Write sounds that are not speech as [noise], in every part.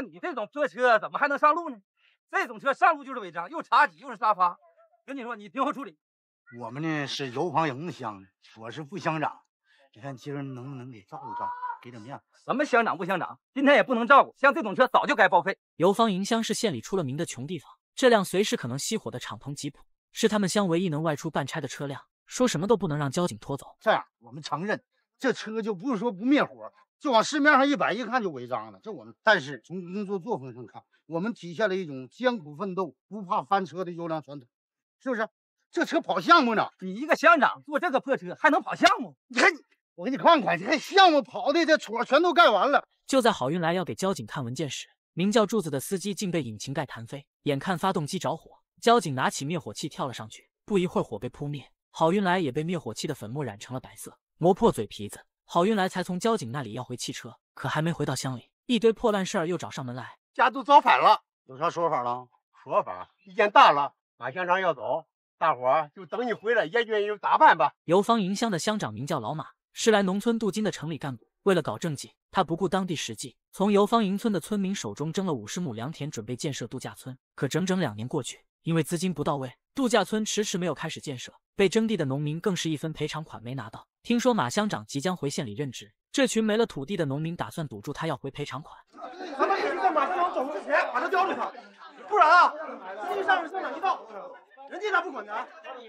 你这种破车怎么还能上路呢？这种车上路就是违章，又查几又是沙发。跟你说，你听我处理。我们呢是油房营乡的，我是副乡长。你看今儿能不能给照顾照顾，给点面子？什么乡长不乡长，今天也不能照顾。像这种车早就该报废。油房营乡是县里出了名的穷地方，这辆随时可能熄火的敞篷吉普是他们乡唯一能外出办差的车辆，说什么都不能让交警拖走。这样，我们承认，这车就不是说不灭火。就往市面上一摆，一看就违章了。这我们，但是从工作作风上看，我们体现了一种艰苦奋斗、不怕翻车的优良传统，是不是？这车跑项目呢？你一个乡长坐这个破车还能跑项目？你看，我给你看看，你看项目跑的这戳全都盖完了。就在好运来要给交警看文件时，名叫柱子的司机竟被引擎盖弹飞，眼看发动机着火，交警拿起灭火器跳了上去，不一会儿火被扑灭，好运来也被灭火器的粉末染成了白色，磨破嘴皮子。好运来才从交警那里要回汽车，可还没回到乡里，一堆破烂事儿又找上门来。家都造反了，有啥说法了？说法意见大了。马乡长要走，大伙儿就等你回来，爷们儿就咋办吧。游方营乡的乡长名叫老马，是来农村镀金的城里干部。为了搞政绩，他不顾当地实际，从游方营村的村民手中征了五十亩良田，准备建设度假村。可整整两年过去，因为资金不到位，度假村迟迟没有开始建设，被征地的农民更是一分赔偿款没拿到。听说马乡长即将回县里任职，这群没了土地的农民打算堵住他要回赔偿款。咱们直在马乡长走之前把他交给他，不然啊，最近上面领长一到，人家咋不管呢？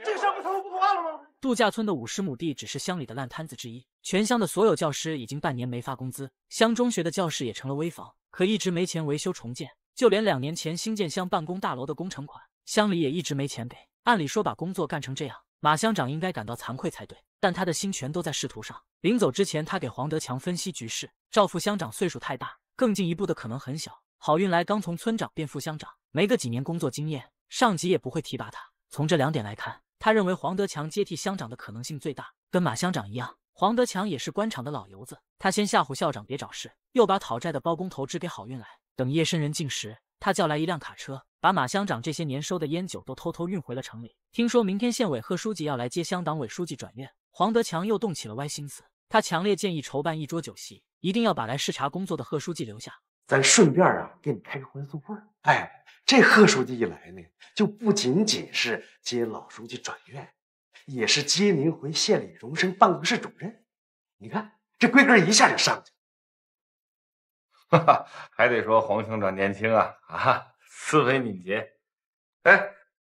这个事儿不成了不听话了吗？度假村的五十亩地只是乡里的烂摊子之一，全乡的所有教师已经半年没发工资，乡中学的教室也成了危房，可一直没钱维修重建。就连两年前新建乡办公大楼的工程款，乡里也一直没钱给。按理说，把工作干成这样。马乡长应该感到惭愧才对，但他的心全都在仕途上。临走之前，他给黄德强分析局势：赵副乡长岁数太大，更进一步的可能很小；好运来刚从村长变副乡长，没个几年工作经验，上级也不会提拔他。从这两点来看，他认为黄德强接替乡长的可能性最大。跟马乡长一样，黄德强也是官场的老油子。他先吓唬校长别找事，又把讨债的包工头支给好运来，等夜深人静时。他叫来一辆卡车，把马乡长这些年收的烟酒都偷偷运回了城里。听说明天县委贺书记要来接乡党委书记转院，黄德强又动起了歪心思。他强烈建议筹办一桌酒席，一定要把来视察工作的贺书记留下。咱顺便啊，给你开个荤寿片。哎，这贺书记一来呢，就不仅仅是接老书记转院，也是接您回县里荣升办公室主任。你看，这规格一下就上去了。哈哈，还得说黄兄长年轻啊啊，思维敏捷。哎，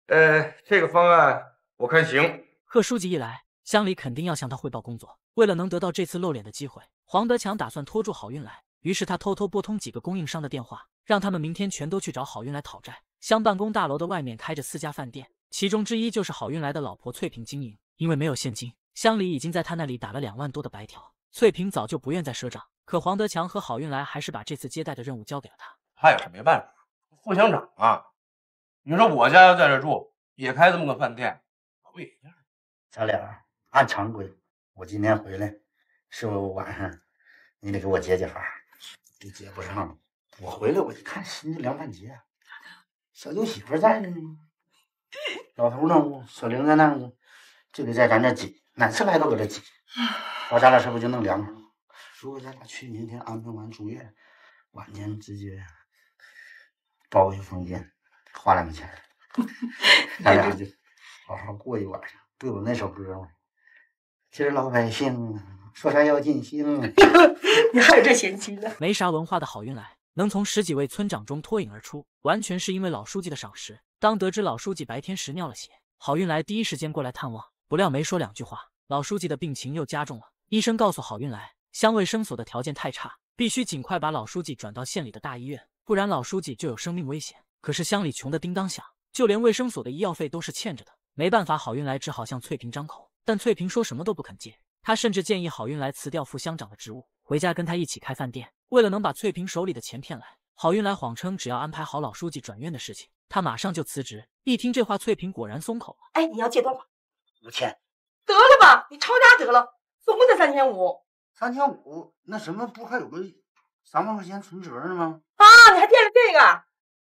呃，这个方案我看行。贺书记一来，乡里肯定要向他汇报工作。为了能得到这次露脸的机会，黄德强打算拖住好运来。于是他偷偷拨通几个供应商的电话，让他们明天全都去找好运来讨债。乡办公大楼的外面开着四家饭店，其中之一就是好运来的老婆翠萍经营。因为没有现金，乡里已经在他那里打了两万多的白条，翠萍早就不愿再赊账。可黄德强和郝运来还是把这次接待的任务交给了他，他也是没办法，副乡长啊。你说我家要在这住，也开这么个饭店，不一样。咱俩按常规，我今天回来，是不是晚上你得给我解解乏？你接不上，我回来我一看，心就凉半截。小舅媳妇在呢，老头那屋，小玲在那屋，就得在咱这挤，哪次来都搁这挤，到咱俩是不是就弄凉快？如果咱俩去，明天安排完住院，晚间直接包一个房间，花两块钱，[laughs] 咱俩就好好过一晚上。对有那首歌吗？今儿老百姓说啥要尽兴。[laughs] 你还有这心情？没啥文化的好运来，能从十几位村长中脱颖而出，完全是因为老书记的赏识。当得知老书记白天时尿了血，好运来第一时间过来探望，不料没说两句话，老书记的病情又加重了。医生告诉好运来。乡卫生所的条件太差，必须尽快把老书记转到县里的大医院，不然老书记就有生命危险。可是乡里穷得叮当响，就连卫生所的医药费都是欠着的，没办法，好运来只好向翠萍张口，但翠萍说什么都不肯借。他甚至建议好运来辞掉副乡长的职务，回家跟他一起开饭店。为了能把翠萍手里的钱骗来，好运来谎称只要安排好老书记转院的事情，他马上就辞职。一听这话，翠萍果然松口了。哎，你要借多少？五千。得了吧，你抄家得了，总共才三千五。三千五，那什么不还有个三万块钱存折呢吗？啊，你还垫了这个，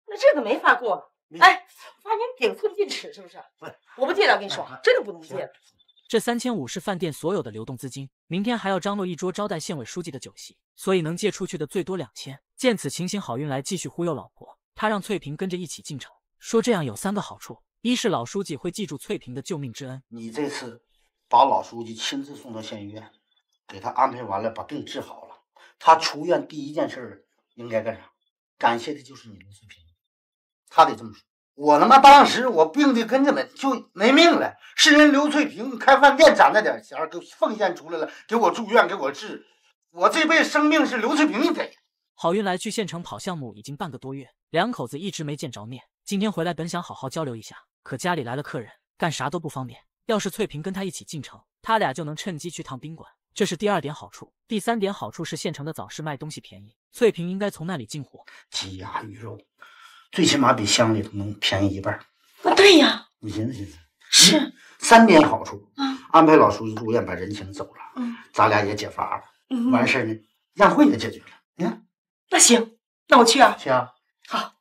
那这个没法过。哎，现你得寸进尺是不是？不，我不借了，我跟你说啊，真的不能借。这三千五是饭店所有的流动资金，明天还要张罗一桌招待县委书记的酒席，所以能借出去的最多两千。见此情形，好运来继续忽悠老婆，他让翠萍跟着一起进城，说这样有三个好处：一是老书记会记住翠萍的救命之恩，你这次把老书记亲自送到县医院。给他安排完了，把病治好了，他出院第一件事应该干啥？感谢的就是你刘翠萍，他得这么说。我他妈当时我病的跟他们就没命了，是人刘翠萍开饭店攒那点钱给奉献出来了，给我住院给我治，我这辈子生病是刘翠萍给的。好运来去县城跑项目已经半个多月，两口子一直没见着面。今天回来本想好好交流一下，可家里来了客人，干啥都不方便。要是翠萍跟他一起进城，他俩就能趁机去趟宾馆。这是第二点好处，第三点好处是县城的早市卖东西便宜，翠萍应该从那里进货，鸡鸭鱼肉，最起码比乡里头能便宜一半。啊，对呀，你寻思寻思，是三点好处，嗯，安排老书记住院，把人情走了，嗯，咱俩也解乏了，完事儿呢，宴会也解决了，你看，那行，那我去啊，去啊，好，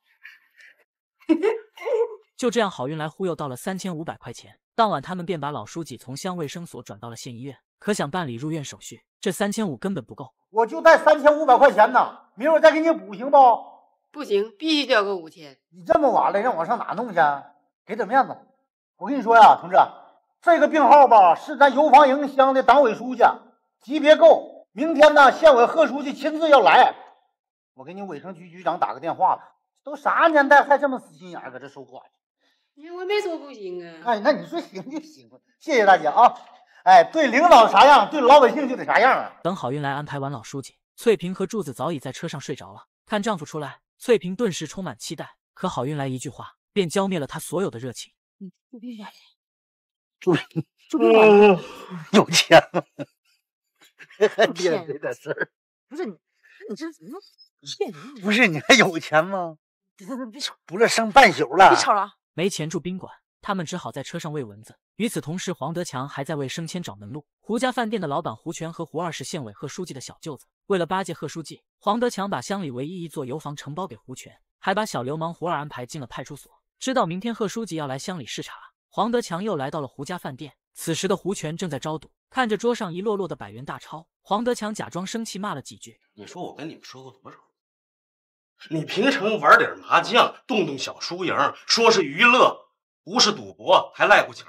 [laughs] 就这样好运来忽悠到了三千五百块钱，当晚他们便把老书记从乡卫生所转到了县医院。可想办理入院手续，这三千五根本不够，我就带三千五百块钱呢，明儿我再给你补，行不？不行，必须交个五千。你这么晚了，让我上哪弄去？给点面子。我跟你说呀，同志，这个病号吧是咱油房营乡的党委书记，级别够。明天呢，县委贺书记亲自要来，我给你卫生局局长打个电话了。都啥年代还这么死心眼儿，搁这说话去？我没说不行啊。哎，那你说行就行，谢谢大姐啊。哎，对领导啥样，对老百姓就得啥样啊！等好运来安排完，老书记翠萍和柱子早已在车上睡着了。看丈夫出来，翠萍顿时充满期待，可好运来一句话，便浇灭了她所有的热情。你好运来，柱子，柱子有钱了，还惦记事儿。不是你，你这怎么骗人！不是你还有钱吗？别别别不是剩半宿了，别吵了，没钱住宾馆。他们只好在车上喂蚊子。与此同时，黄德强还在为升迁找门路。胡家饭店的老板胡全和胡二是县委贺书记的小舅子。为了巴结贺书记，黄德强把乡里唯一一座油房承包给胡全，还把小流氓胡二安排进了派出所。知道明天贺书记要来乡里视察，黄德强又来到了胡家饭店。此时的胡全正在招赌，看着桌上一摞摞的百元大钞，黄德强假装生气骂了几句：“你说我跟你们说过多少？你平常玩点麻将，动动小输赢，说是娱乐。”不是赌博，还赖不情，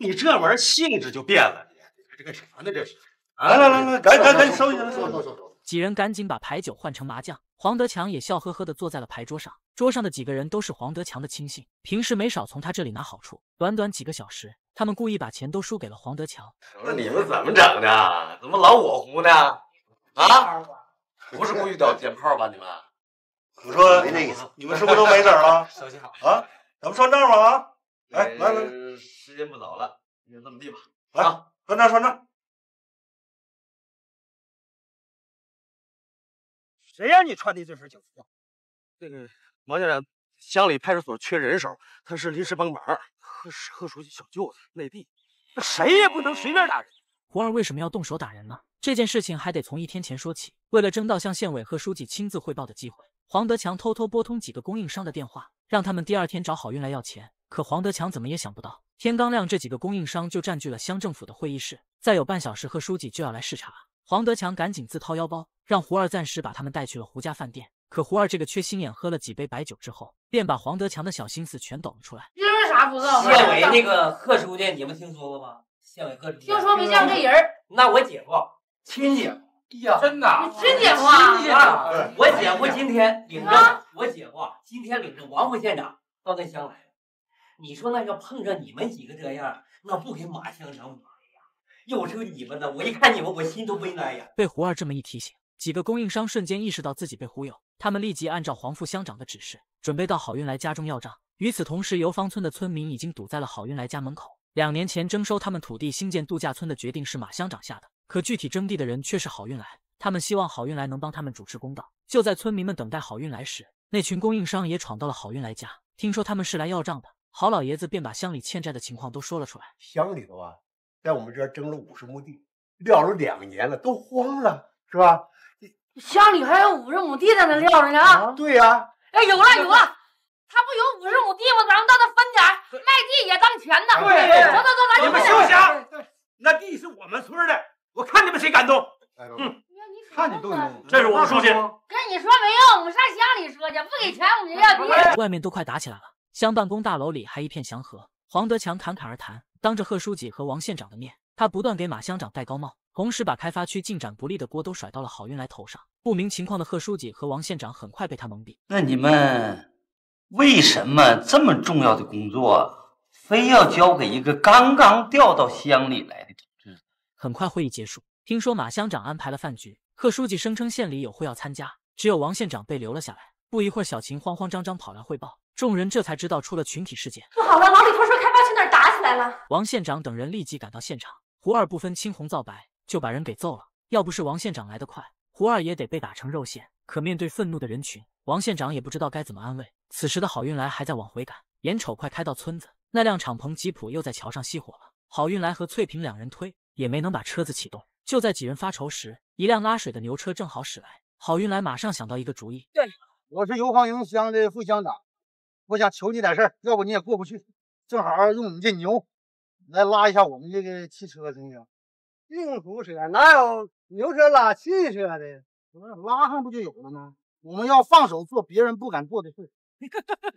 你这玩意性质就变了，你这干啥呢？这是，来来来来，赶紧赶紧收起来，收收收 [laughs] 几人赶紧把牌九换成麻将，黄德强也笑呵呵地坐在了牌桌上。桌上的几个人都是黄德强的亲信，平时没少从他这里拿好处。短短几个小时，他们故意把钱都输给了黄德强。你们怎么整的？怎么老我胡呢？啊？不是故意掉尖炮吧你们？我说没那意思，你们是不是都没子了？好 [laughs] 啊？咱们算账吧，啊！来来来，时间不早了，就这么地吧。来，算账算账。谁让你穿的这身警服？那个毛县长，乡里派出所缺人手，他是临时帮忙。贺贺书记小舅子，内弟。那谁也不能随便打人。胡二为什么要动手打人呢？这件事情还得从一天前说起。为了争到向县委贺书记亲自汇报的机会，黄德强偷偷拨通几个供应商的电话。让他们第二天找好运来要钱，可黄德强怎么也想不到，天刚亮这几个供应商就占据了乡政府的会议室。再有半小时，贺书记就要来视察。黄德强赶紧自掏腰包，让胡二暂时把他们带去了胡家饭店。可胡二这个缺心眼，喝了几杯白酒之后，便把黄德强的小心思全抖了出来。因为啥不知道？县委那个贺书记，你们听说过吗？县委贺书记，听说没见过这人那我姐夫，亲姐，呀，真的，亲姐夫，啊？我姐夫今天领证。我姐夫啊，今天领着王副县长到那乡来了。你说那要碰上你们几个这样，那不给马乡长抹黑呀？要说你们呢，我一看你们，我心都为难呀。被胡二这么一提醒，几个供应商瞬间意识到自己被忽悠，他们立即按照黄副乡长的指示，准备到好运来家中要账。与此同时，油坊村的村民已经堵在了好运来家门口。两年前征收他们土地兴建度假村的决定是马乡长下的，可具体征地的人却是好运来。他们希望好运来能帮他们主持公道。就在村民们等待好运来时，那群供应商也闯到了好运来家，听说他们是来要账的，郝老爷子便把乡里欠债的情况都说了出来。乡里头啊，在我们这儿征了五十亩地，撂了两年了，都荒了，是吧？乡里还有五十亩地在那撂着呢啊？对呀，哎，有了有了，他不有五十亩地吗？咱们到那分点，卖地也当钱呢。对，走走走，你们休想！对，那地是我们村的，我看你们谁敢动？嗯。看你动不动，这是我们书记。跟你说没用，我们上乡里说去，不给钱我们就要地。外面都快打起来了，乡办公大楼里还一片祥和。黄德强侃侃而谈，当着贺书记和王县长的面，他不断给马乡长戴高帽，同时把开发区进展不利的锅都甩到了郝运来头上。不明情况的贺书记和王县长很快被他蒙蔽。那你们为什么这么重要的工作，非要交给一个刚刚调到乡里来的同志？很快会议结束。听说马乡长安排了饭局，贺书记声称县里有会要参加，只有王县长被留了下来。不一会儿，小秦慌慌张张跑来汇报，众人这才知道出了群体事件，不好了！老李头说开发区那儿打起来了。王县长等人立即赶到现场，胡二不分青红皂白就把人给揍了。要不是王县长来得快，胡二也得被打成肉馅。可面对愤怒的人群，王县长也不知道该怎么安慰。此时的好运来还在往回赶，眼瞅快开到村子，那辆敞篷吉普又在桥上熄火了。好运来和翠萍两人推也没能把车子启动。就在几人发愁时，一辆拉水的牛车正好驶来。好运来马上想到一个主意：“对，我是油矿营乡的副乡长，我想求你点事儿，要不你也过不去。正好用你这牛来拉一下我们这个汽车，行不行？”运输车哪有牛车拉汽车的？拉上不就有了吗？我们要放手做别人不敢做的事。[laughs]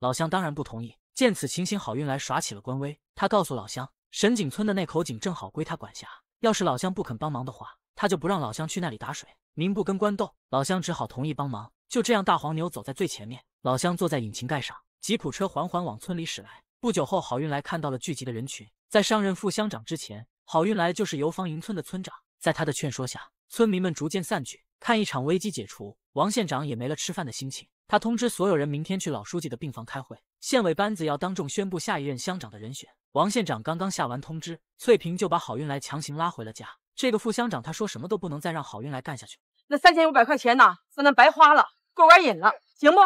老乡当然不同意。见此情形，好运来耍起了官威。他告诉老乡，沈井村的那口井正好归他管辖。要是老乡不肯帮忙的话，他就不让老乡去那里打水。民不跟官斗，老乡只好同意帮忙。就这样，大黄牛走在最前面，老乡坐在引擎盖上，吉普车缓缓往村里驶来。不久后，好运来看到了聚集的人群。在上任副乡长之前，好运来就是油坊营村的村长。在他的劝说下，村民们逐渐散去。看一场危机解除，王县长也没了吃饭的心情。他通知所有人，明天去老书记的病房开会。县委班子要当众宣布下一任乡长的人选。王县长刚刚下完通知，翠萍就把好运来强行拉回了家。这个副乡长，他说什么都不能再让好运来干下去。那三千五百块钱呢，算他白花了，过完瘾了，行不？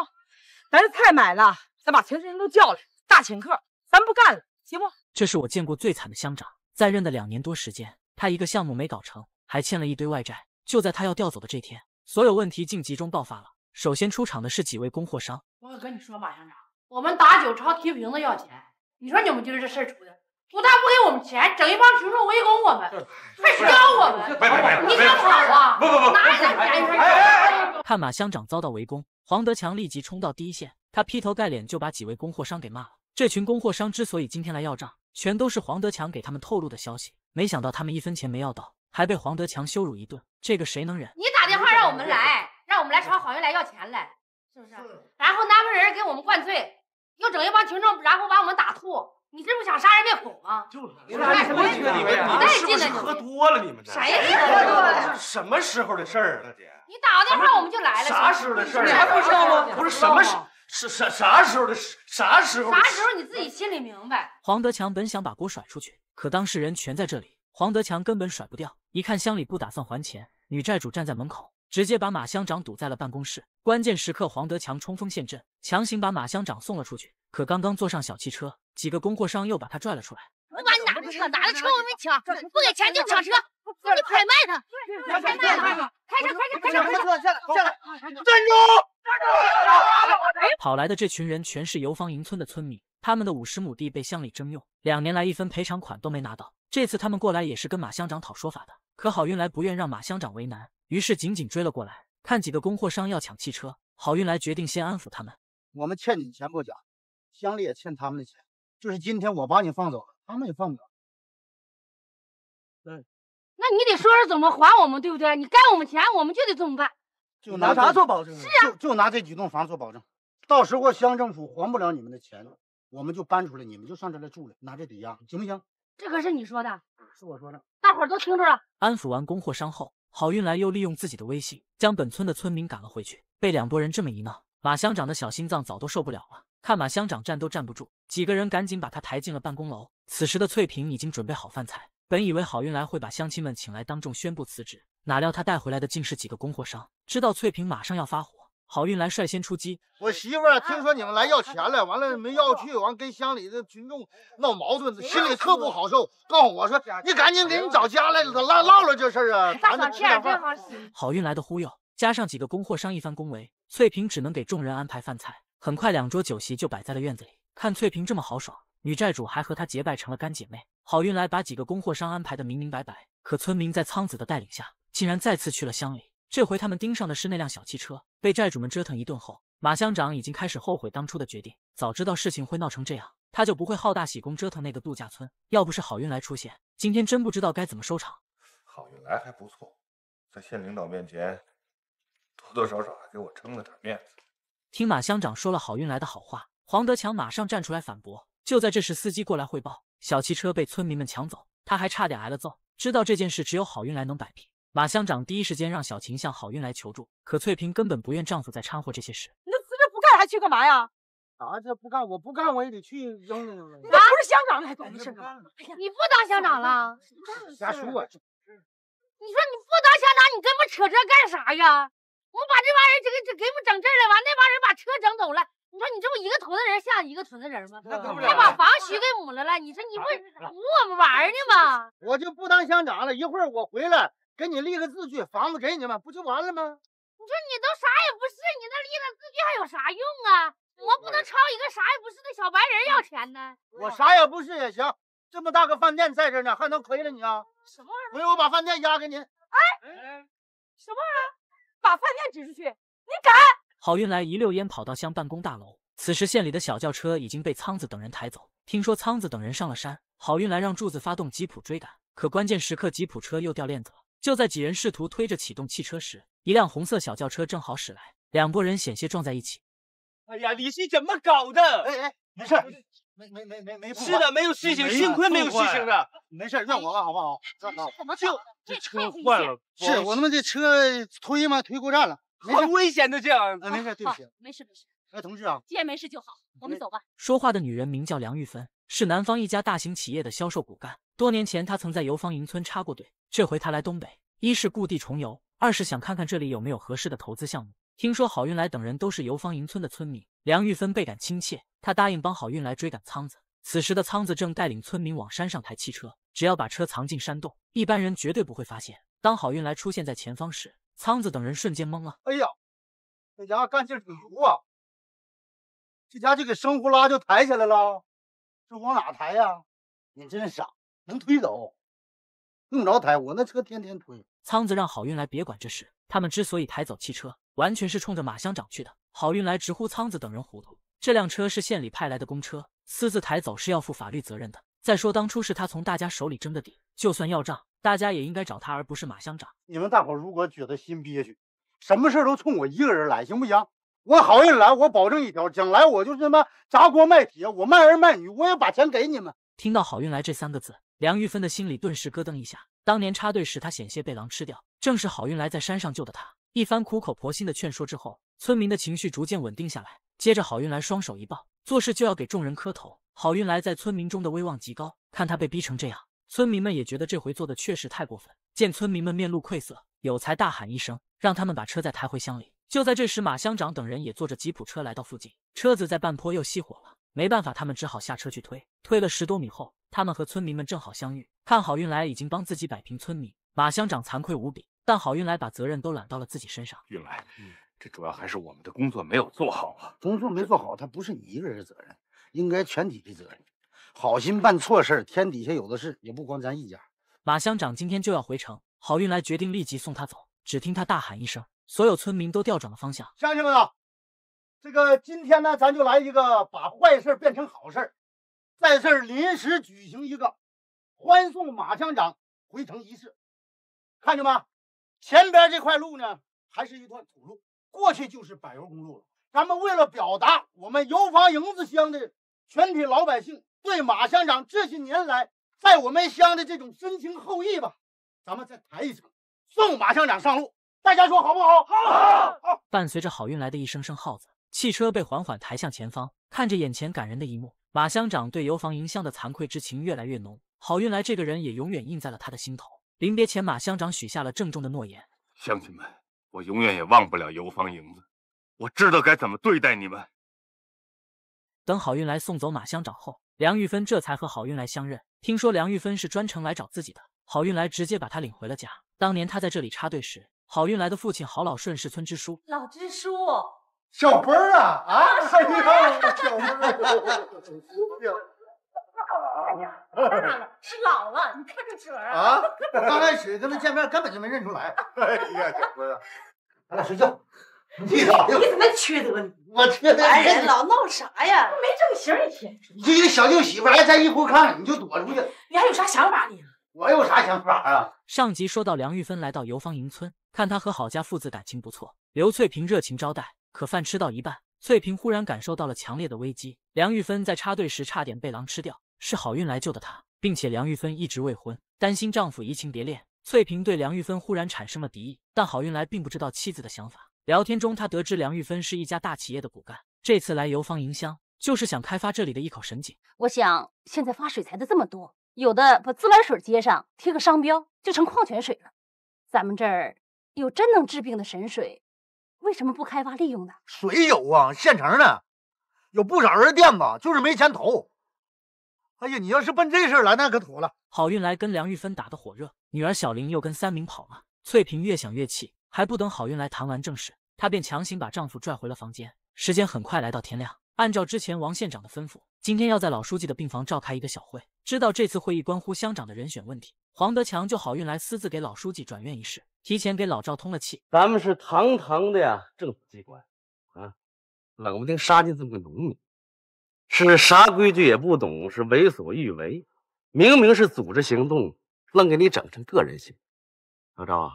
咱这菜买了，咱把全村人都叫来，大请客，咱不干了，行不？这是我见过最惨的乡长，在任的两年多时间，他一个项目没搞成，还欠了一堆外债。就在他要调走的这天，所有问题竟集中爆发了。首先出场的是几位供货商。我可跟你说吧，乡长，我们打酒超提瓶子要钱。你说你们今儿这事儿出的，不但不给我们钱，整一帮群众围攻我们，还削我们！你想跑啊！不不不！哪有那便宜事儿？看马乡长遭到围攻，黄德强立即冲到第一线，他劈头盖脸就把几位供货商给骂了。这群供货商之所以今天来要账，全都是黄德强给他们透露的消息。没想到他们一分钱没要到，还被黄德强羞辱一顿，这个谁能忍？你打电话让我们来，让我们来朝好运来要钱来，是不是？然后拿个人给我们灌醉。又整一帮群众，然后把我们打吐，你这不想杀人灭口吗？就是，你干什么去？你你喝多了，你们这谁喝多了？这什么时候的事儿啊，姐？你打个电话，我们就来了。啥时候的事儿？你还不知道吗？不是什么时是啥啥时候的事？啥时候？啥时候你自己心里明白。黄德强本想把锅甩出去，可当事人全在这里，黄德强根本甩不掉。一看乡里不打算还钱，女债主站在门口。直接把马乡长堵在了办公室。关键时刻，黄德强冲锋陷阵，强行把马乡长送了出去。可刚刚坐上小汽车，几个供货商又把他拽了出来。我把你哪个车哪个车我没抢，不给钱就抢车，你快卖他！开快开车开车开车开车下来下来，站住！跑来的这群人全是游方营村的村民，他们的五十亩地被乡里征用，两年来一分赔偿款都没拿到，这次他们过来也是跟马乡长讨说法的，可好运来不愿让马乡长为难，于是紧紧追了过来。看几个供货商要抢汽车，好运来决定先安抚他们。我们欠你钱不假，乡里也欠他们的钱。就是今天我把你放走了，他们也放不了。那你得说说怎么还我们，对不对？你该我们钱，我们就得这么办。就拿啥做保证？是啊，就拿这几栋房做保证。到时候乡政府还不了你们的钱，我们就搬出来，你们就上这来住了，拿这抵押，行不行？这可是你说的，是我说的，大伙儿都听着了。安抚完供货商后，好运来又利用自己的威信，将本村的村民赶了回去。被两拨人这么一闹，马乡长的小心脏早都受不了了。看马乡长站都站不住，几个人赶紧把他抬进了办公楼。此时的翠萍已经准备好饭菜，本以为好运来会把乡亲们请来当众宣布辞职，哪料他带回来的竟是几个供货商。知道翠萍马上要发火。好运来率先出击，我媳妇听说你们来要钱了，完了没要去，完跟乡里的群众闹矛盾，心里特不好受，告诉我说你赶紧给你找家来了，来唠唠这事儿啊。咋整？正好洗。好运来的忽悠，加上几个供货商一番恭维，翠萍只能给众人安排饭菜。很快，两桌酒席就摆在了院子里。看翠萍这么豪爽，女债主还和她结拜成了干姐妹。好运来把几个供货商安排的明明白白，可村民在苍子的带领下，竟然再次去了乡里。这回他们盯上的是那辆小汽车，被债主们折腾一顿后，马乡长已经开始后悔当初的决定。早知道事情会闹成这样，他就不会好大喜功折腾那个度假村。要不是好运来出现，今天真不知道该怎么收场。好运来还不错，在县领导面前多多少少还给我撑了点面子。听马乡长说了好运来的好话，黄德强马上站出来反驳。就在这时，司机过来汇报，小汽车被村民们抢走，他还差点挨了揍。知道这件事，只有好运来能摆平。马乡长第一时间让小琴向好运来求助，可翠萍根本不愿丈夫再掺和这些事。那职不干还去干嘛呀？啊，这不干我不干我也得去。扔那不是乡长你还管这事干嘛？你不当乡长了？瞎说！你说你不当乡长，你跟我扯这干啥呀？我把这帮人给给给我们整这儿了，完那帮人把车整走了。你说你这不一个屯子人，吓一个屯子人吗？还把房许给母了了，你说你不唬我们玩呢吗？我就不当乡长了，一会儿我回来。给你立个字据，房子给你们，不就完了吗？你说你都啥也不是，你那立了字据还有啥用啊？我不能朝一个啥也不是的小白人要钱呢。我啥也不是也行，这么大个饭店在这呢，还能亏了你啊？什么玩意儿？所我把饭店押给您。哎，什么玩意儿？把饭店指出去？你敢？好运来一溜烟跑到乡办公大楼。此时县里的小轿车已经被仓子等人抬走。听说仓子等人上了山，好运来让柱子发动吉普追赶，可关键时刻吉普车又掉链子了。就在几人试图推着启动汽车时，一辆红色小轿车正好驶来，两拨人险些撞在一起。哎呀，你是怎么搞的？哎哎，没事，没没没没没。是的，没有事情，幸亏没有事情的，没事，怨我了，好不好？么就这车坏了，是，我他妈这车推嘛推过站了，很危险的这样。没事，对不起，没事没事。哎，同志啊，既然没事就好，我们走吧。说话的女人名叫梁玉芬，是南方一家大型企业的销售骨干。多年前，她曾在油坊营村插过队。这回他来东北，一是故地重游，二是想看看这里有没有合适的投资项目。听说好运来等人都是游方营村的村民，梁玉芬倍感亲切。他答应帮好运来追赶仓子。此时的仓子正带领村民往山上抬汽车，只要把车藏进山洞，一般人绝对不会发现。当好运来出现在前方时，仓子等人瞬间懵了：“哎呀，这家伙干劲挺足啊！这家就给生呼拉就抬起来了，这往哪抬呀？你真傻，能推走。”用不着抬，我那车天天推。仓子让好运来别管这事，他们之所以抬走汽车，完全是冲着马乡长去的。好运来直呼仓子等人糊涂，这辆车是县里派来的公车，私自抬走是要负法律责任的。再说当初是他从大家手里争的底，就算要账，大家也应该找他而不是马乡长。你们大伙如果觉得心憋屈，什么事都冲我一个人来，行不行？我好运来，我保证一条，将来我就是他妈砸锅卖铁，我卖儿卖女，我也把钱给你们。听到“好运来”这三个字。梁玉芬的心里顿时咯噔一下，当年插队时，她险些被狼吃掉，正是好运来在山上救的她。一番苦口婆心的劝说之后，村民的情绪逐渐稳定下来。接着，好运来双手一抱，做事就要给众人磕头。好运来在村民中的威望极高，看他被逼成这样，村民们也觉得这回做的确实太过分。见村民们面露愧色，有才大喊一声，让他们把车再抬回乡里。就在这时，马乡长等人也坐着吉普车来到附近，车子在半坡又熄火了，没办法，他们只好下车去推。推了十多米后。他们和村民们正好相遇，看好运来已经帮自己摆平村民，马乡长惭愧无比。但好运来把责任都揽到了自己身上。运来，这主要还是我们的工作没有做好啊！工作没做好，他不是你一个人的责任，应该全体的责任。好心办错事儿，天底下有的是，也不光咱一家。马乡长今天就要回城，好运来决定立即送他走。只听他大喊一声，所有村民都调转了方向。乡亲们啊，这个今天呢，咱就来一个把坏事变成好事。在这儿临时举行一个欢送马乡长回城仪式，看见吗？前边这块路呢，还是一段土路，过去就是柏油公路了。咱们为了表达我们油坊营子乡的全体老百姓对马乡长这些年来在我们乡的这种深情厚谊吧，咱们再抬一程。送马乡长上路，大家说好不好？好，好，好。伴随着好运来的一声声号子，汽车被缓缓抬向前方，看着眼前感人的一幕。马乡长对油房营乡的惭愧之情越来越浓，好运来这个人也永远印在了他的心头。临别前，马乡长许下了郑重的诺言：乡亲们，我永远也忘不了油房营子，我知道该怎么对待你们。等好运来送走马乡长后，梁玉芬这才和好运来相认。听说梁玉芬是专程来找自己的，好运来直接把他领回了家。当年他在这里插队时，好运来的父亲郝老顺是村支书，老支书。小芬儿啊啊！哎呀，小芬儿，我操！是老了，你看出来了啊？刚开始跟他见面，根本就没认出来。哎呀，小芬儿，咱俩睡觉。你咋？你怎么那缺德呢？我缺德？男人老闹啥呀？没正形！一天。你这一个小舅媳妇儿，来咱一屋看看，你就躲出去。你还有啥想法呢？我有啥想法啊？上集说到，梁玉芬来到游坊营村，看她和郝家父子感情不错，刘翠萍热情招待。可饭吃到一半，翠萍忽然感受到了强烈的危机。梁玉芬在插队时差点被狼吃掉，是好运来救的她，并且梁玉芬一直未婚，担心丈夫移情别恋，翠萍对梁玉芬忽然产生了敌意。但好运来并不知道妻子的想法。聊天中，他得知梁玉芬是一家大企业的骨干，这次来油坊营乡就是想开发这里的一口神井。我想现在发水财的这么多，有的把自来水接上贴个商标就成矿泉水了，咱们这儿有真能治病的神水。为什么不开发利用呢？水有啊，现成呢，有不少人垫吧，就是没钱投。哎呀，你要是奔这事来，那可妥了。好运来跟梁玉芬打的火热，女儿小玲又跟三明跑了。翠萍越想越气，还不等好运来谈完正事，她便强行把丈夫拽回了房间。时间很快来到天亮，按照之前王县长的吩咐，今天要在老书记的病房召开一个小会，知道这次会议关乎乡长的人选问题。黄德强就好运来私自给老书记转院一事。提前给老赵通了气，咱们是堂堂的呀政府机关，啊，冷不丁杀进这么个农民，是啥规矩也不懂，是为所欲为。明明是组织行动，愣给你整成个人行。老赵啊，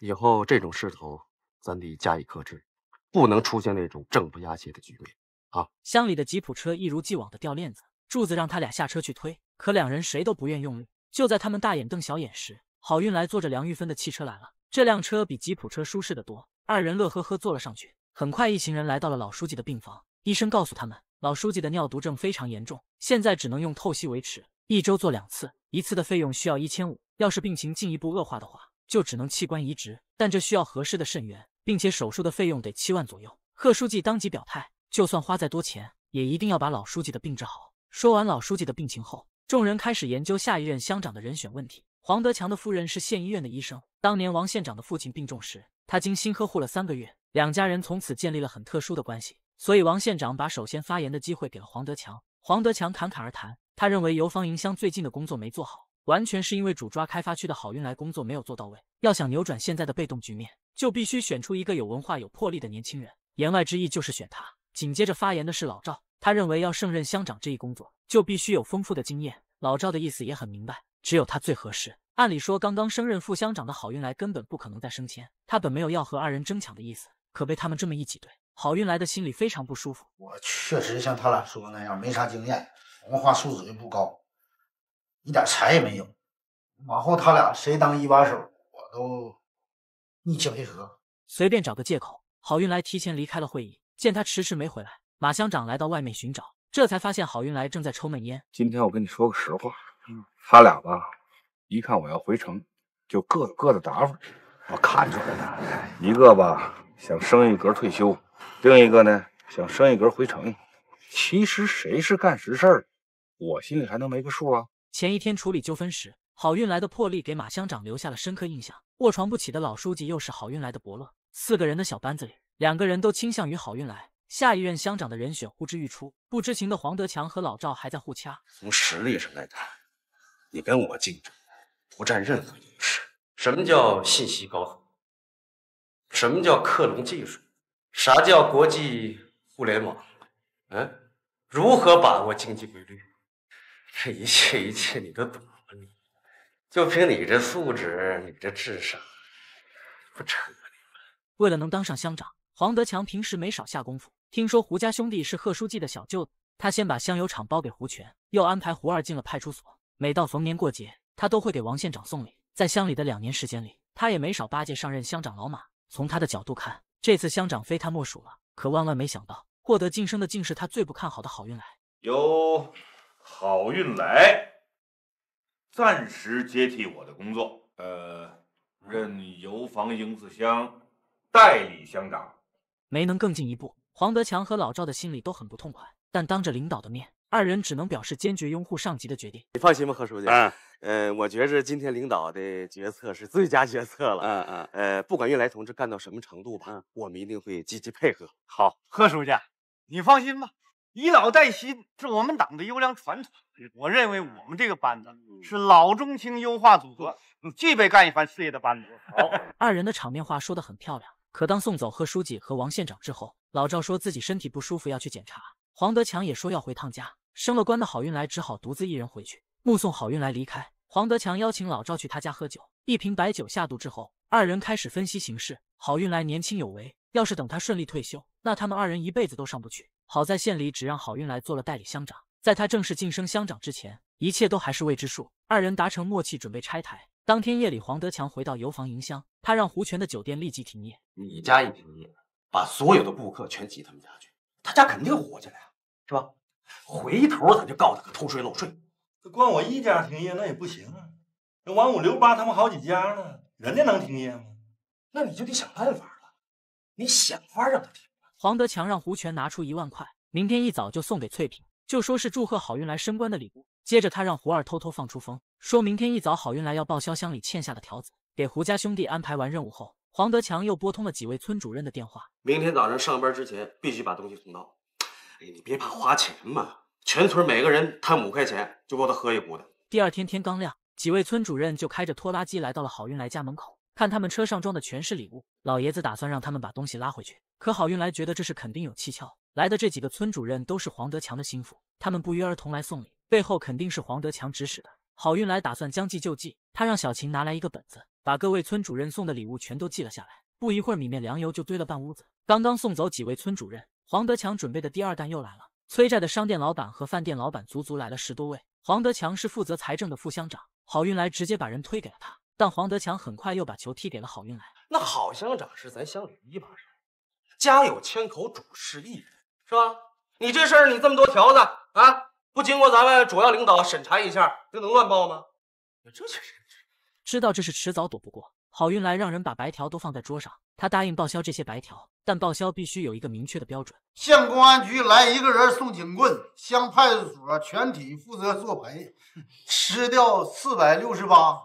以后这种势头，咱得加以克制，不能出现那种正不压邪的局面啊。乡里的吉普车一如既往的掉链子，柱子让他俩下车去推，可两人谁都不愿用力。就在他们大眼瞪小眼时。好运来坐着梁玉芬的汽车来了，这辆车比吉普车舒适的多。二人乐呵呵坐了上去。很快，一行人来到了老书记的病房。医生告诉他们，老书记的尿毒症非常严重，现在只能用透析维持，一周做两次，一次的费用需要一千五。要是病情进一步恶化的话，就只能器官移植，但这需要合适的肾源，并且手术的费用得七万左右。贺书记当即表态，就算花再多钱，也一定要把老书记的病治好。说完老书记的病情后，众人开始研究下一任乡长的人选问题。黄德强的夫人是县医院的医生。当年王县长的父亲病重时，他精心呵护了三个月，两家人从此建立了很特殊的关系。所以王县长把首先发言的机会给了黄德强。黄德强侃侃而谈，他认为游方营乡最近的工作没做好，完全是因为主抓开发区的好运来工作没有做到位。要想扭转现在的被动局面，就必须选出一个有文化、有魄力的年轻人。言外之意就是选他。紧接着发言的是老赵，他认为要胜任乡长这一工作，就必须有丰富的经验。老赵的意思也很明白。只有他最合适。按理说，刚刚升任副乡长的好运来根本不可能再升迁。他本没有要和二人争抢的意思，可被他们这么一挤兑，好运来的心里非常不舒服。我确实像他俩说的那样，没啥经验，文化素质又不高，一点才也没有。往后他俩谁当一把手，我都逆起配合，随便找个借口。好运来提前离开了会议，见他迟迟没回来，马乡长来到外面寻找，这才发现好运来正在抽闷烟。今天我跟你说个实话。他俩吧，一看我要回城，就各有各的打法。我看出来了，一个吧想升一格退休，另一个呢想升一格回城。其实谁是干实事儿，我心里还能没个数啊？前一天处理纠纷时，好运来的魄力给马乡长留下了深刻印象。卧床不起的老书记又是好运来的伯乐。四个人的小班子里，两个人都倾向于好运来。下一任乡长的人选呼之欲出。不知情的黄德强和老赵还在互掐。从实力上来看。你跟我竞争，不占任何优势。什么叫信息高层？什么叫克隆技术？啥叫国际互联网？嗯？如何把握经济规律？这一切一切，你都懂吗？你？就凭你这素质，你这智商，不扯你吗？为了能当上乡长，黄德强平时没少下功夫。听说胡家兄弟是贺书记的小舅子，他先把香油厂包给胡全，又安排胡二进了派出所。每到逢年过节，他都会给王县长送礼。在乡里的两年时间里，他也没少巴结上任乡长老马。从他的角度看，这次乡长非他莫属了。可万万没想到，获得晋升的竟是他最不看好的好运来。有好运来暂时接替我的工作，呃，任油坊营子乡代理乡长。没能更进一步，黄德强和老赵的心里都很不痛快。但当着领导的面。二人只能表示坚决拥护上级的决定。你放心吧，贺书记。嗯，呃，我觉着今天领导的决策是最佳决策了。嗯嗯。呃，不管运来同志干到什么程度吧，我们一定会积极配合。好，贺书记，你放心吧，以老带新是我们党的优良传统。我认为我们这个班子是老中青优化组合，具备干一番事业的班子。好。[laughs] 二人的场面话说得很漂亮，可当送走贺书记和王县长之后，老赵说自己身体不舒服，要去检查。黄德强也说要回趟家，升了官的好运来只好独自一人回去，目送好运来离开。黄德强邀请老赵去他家喝酒，一瓶白酒下肚之后，二人开始分析形势。好运来年轻有为，要是等他顺利退休，那他们二人一辈子都上不去。好在县里只让好运来做了代理乡长，在他正式晋升乡长之前，一切都还是未知数。二人达成默契，准备拆台。当天夜里，黄德强回到油房营乡，他让胡泉的酒店立即停业，你家一停业，把所有的顾客全挤他们家去，他家肯定火起来。是吧？回头咱就告他个偷税漏税。关我一家停业那也不行啊！那王五、刘八他们好几家呢，人家能停业吗？那你就得想办法了。你想法让他停。黄德强让胡权拿出一万块，明天一早就送给翠萍，就说是祝贺好运来升官的礼物。接着他让胡二偷偷放出风，说明天一早好运来要报销乡里欠下的条子。给胡家兄弟安排完任务后，黄德强又拨通了几位村主任的电话，明天早上上班之前必须把东西送到。哎，你别怕花钱嘛，全村每个人摊五块钱，就够他喝一壶的。第二天天刚亮，几位村主任就开着拖拉机来到了好运来家门口。看他们车上装的全是礼物，老爷子打算让他们把东西拉回去。可好运来觉得这事肯定有蹊跷，来的这几个村主任都是黄德强的心腹，他们不约而同来送礼，背后肯定是黄德强指使的。好运来打算将计就计，他让小琴拿来一个本子，把各位村主任送的礼物全都记了下来。不一会儿，米面粮油就堆了半屋子。刚刚送走几位村主任。黄德强准备的第二弹又来了，催债的商店老板和饭店老板足足来了十多位。黄德强是负责财政的副乡长，好运来直接把人推给了他，但黄德强很快又把球踢给了好运来。那郝乡长是咱乡里一把手，家有千口，主事一人，是吧？你这事儿，你这么多条子啊，不经过咱们主要领导审查一下，这能乱报吗？这确实，知道这是迟早躲不过。好运来让人把白条都放在桌上，他答应报销这些白条。但报销必须有一个明确的标准。县公安局来一个人送警棍，乡派出所全体负责作陪，吃掉四百六十八。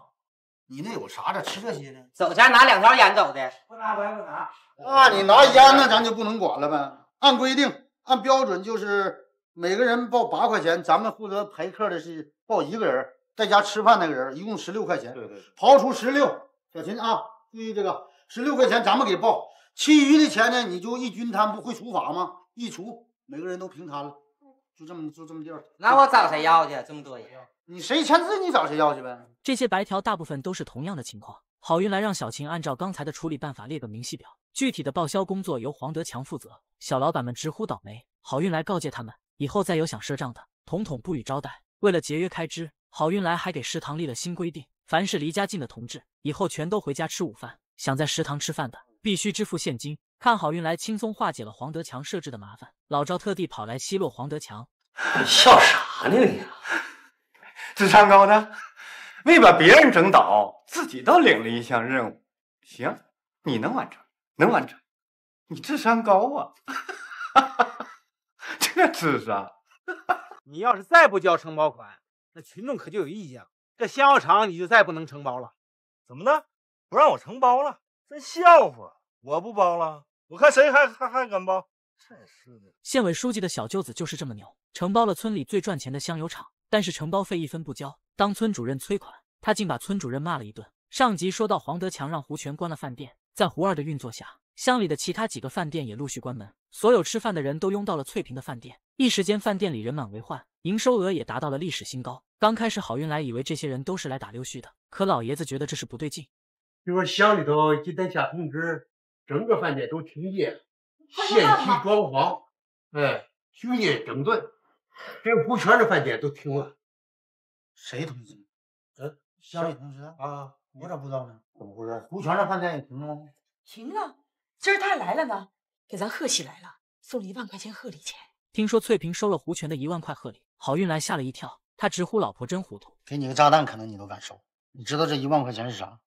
你那有啥？咋吃这些呢？走前拿两条烟走的，不拿白不拿。那你拿烟，那咱就不能管了呗？按规定，按标准就是每个人报八块钱。咱们负责陪客的是报一个人，在家吃饭那个人，一共十六块钱。对对。刨出十六，小秦啊，注意这个，十六块钱咱们给报。其余的钱呢？你就一均摊，不会除法吗？一除，每个人都平摊了，就这么就这么地儿。那我找谁要去？这么多人，你谁签字，你找谁要去呗？这些白条大部分都是同样的情况。好运来让小秦按照刚才的处理办法列个明细表，具体的报销工作由黄德强负责。小老板们直呼倒霉。好运来告诫他们，以后再有想赊账的，统统不予招待。为了节约开支，好运来还给食堂立了新规定：凡是离家近的同志，以后全都回家吃午饭；想在食堂吃饭的。必须支付现金。看好运来轻松化解了黄德强设置的麻烦。老赵特地跑来奚落黄德强：[laughs] “你笑啥呢你？智商高的，没把别人整倒，自己倒领了一项任务。行，你能完成，能完成，你智商高啊！[laughs] 这智商，你要是再不交承包款，那群众可就有意见了。这香药厂你就再不能承包了。怎么的？不让我承包了？”真笑话！我不帮了，我看谁还还还敢帮？真是的，县委书记的小舅子就是这么牛，承包了村里最赚钱的香油厂，但是承包费一分不交。当村主任催款，他竟把村主任骂了一顿。上集说到黄德强让胡全关了饭店，在胡二的运作下，乡里的其他几个饭店也陆续关门，所有吃饭的人都拥到了翠萍的饭店，一时间饭店里人满为患，营收额也达到了历史新高。刚开始好运来以为这些人都是来打溜须的，可老爷子觉得这是不对劲。就说乡里头今天下通知，整个饭店都停业，限期装潢，哎，停业整顿。这胡全的饭店都停了。谁通知呃，乡里通知啊，我咋不知道呢？怎么回事？胡全的饭店也停了？停了，今儿他来了呢，给咱贺喜来了，送了一万块钱贺礼钱。听说翠萍收了胡全的一万块贺礼，好运来吓了一跳，他直呼老婆真糊涂，给你个炸弹可能你都敢收。你知道这一万块钱是啥？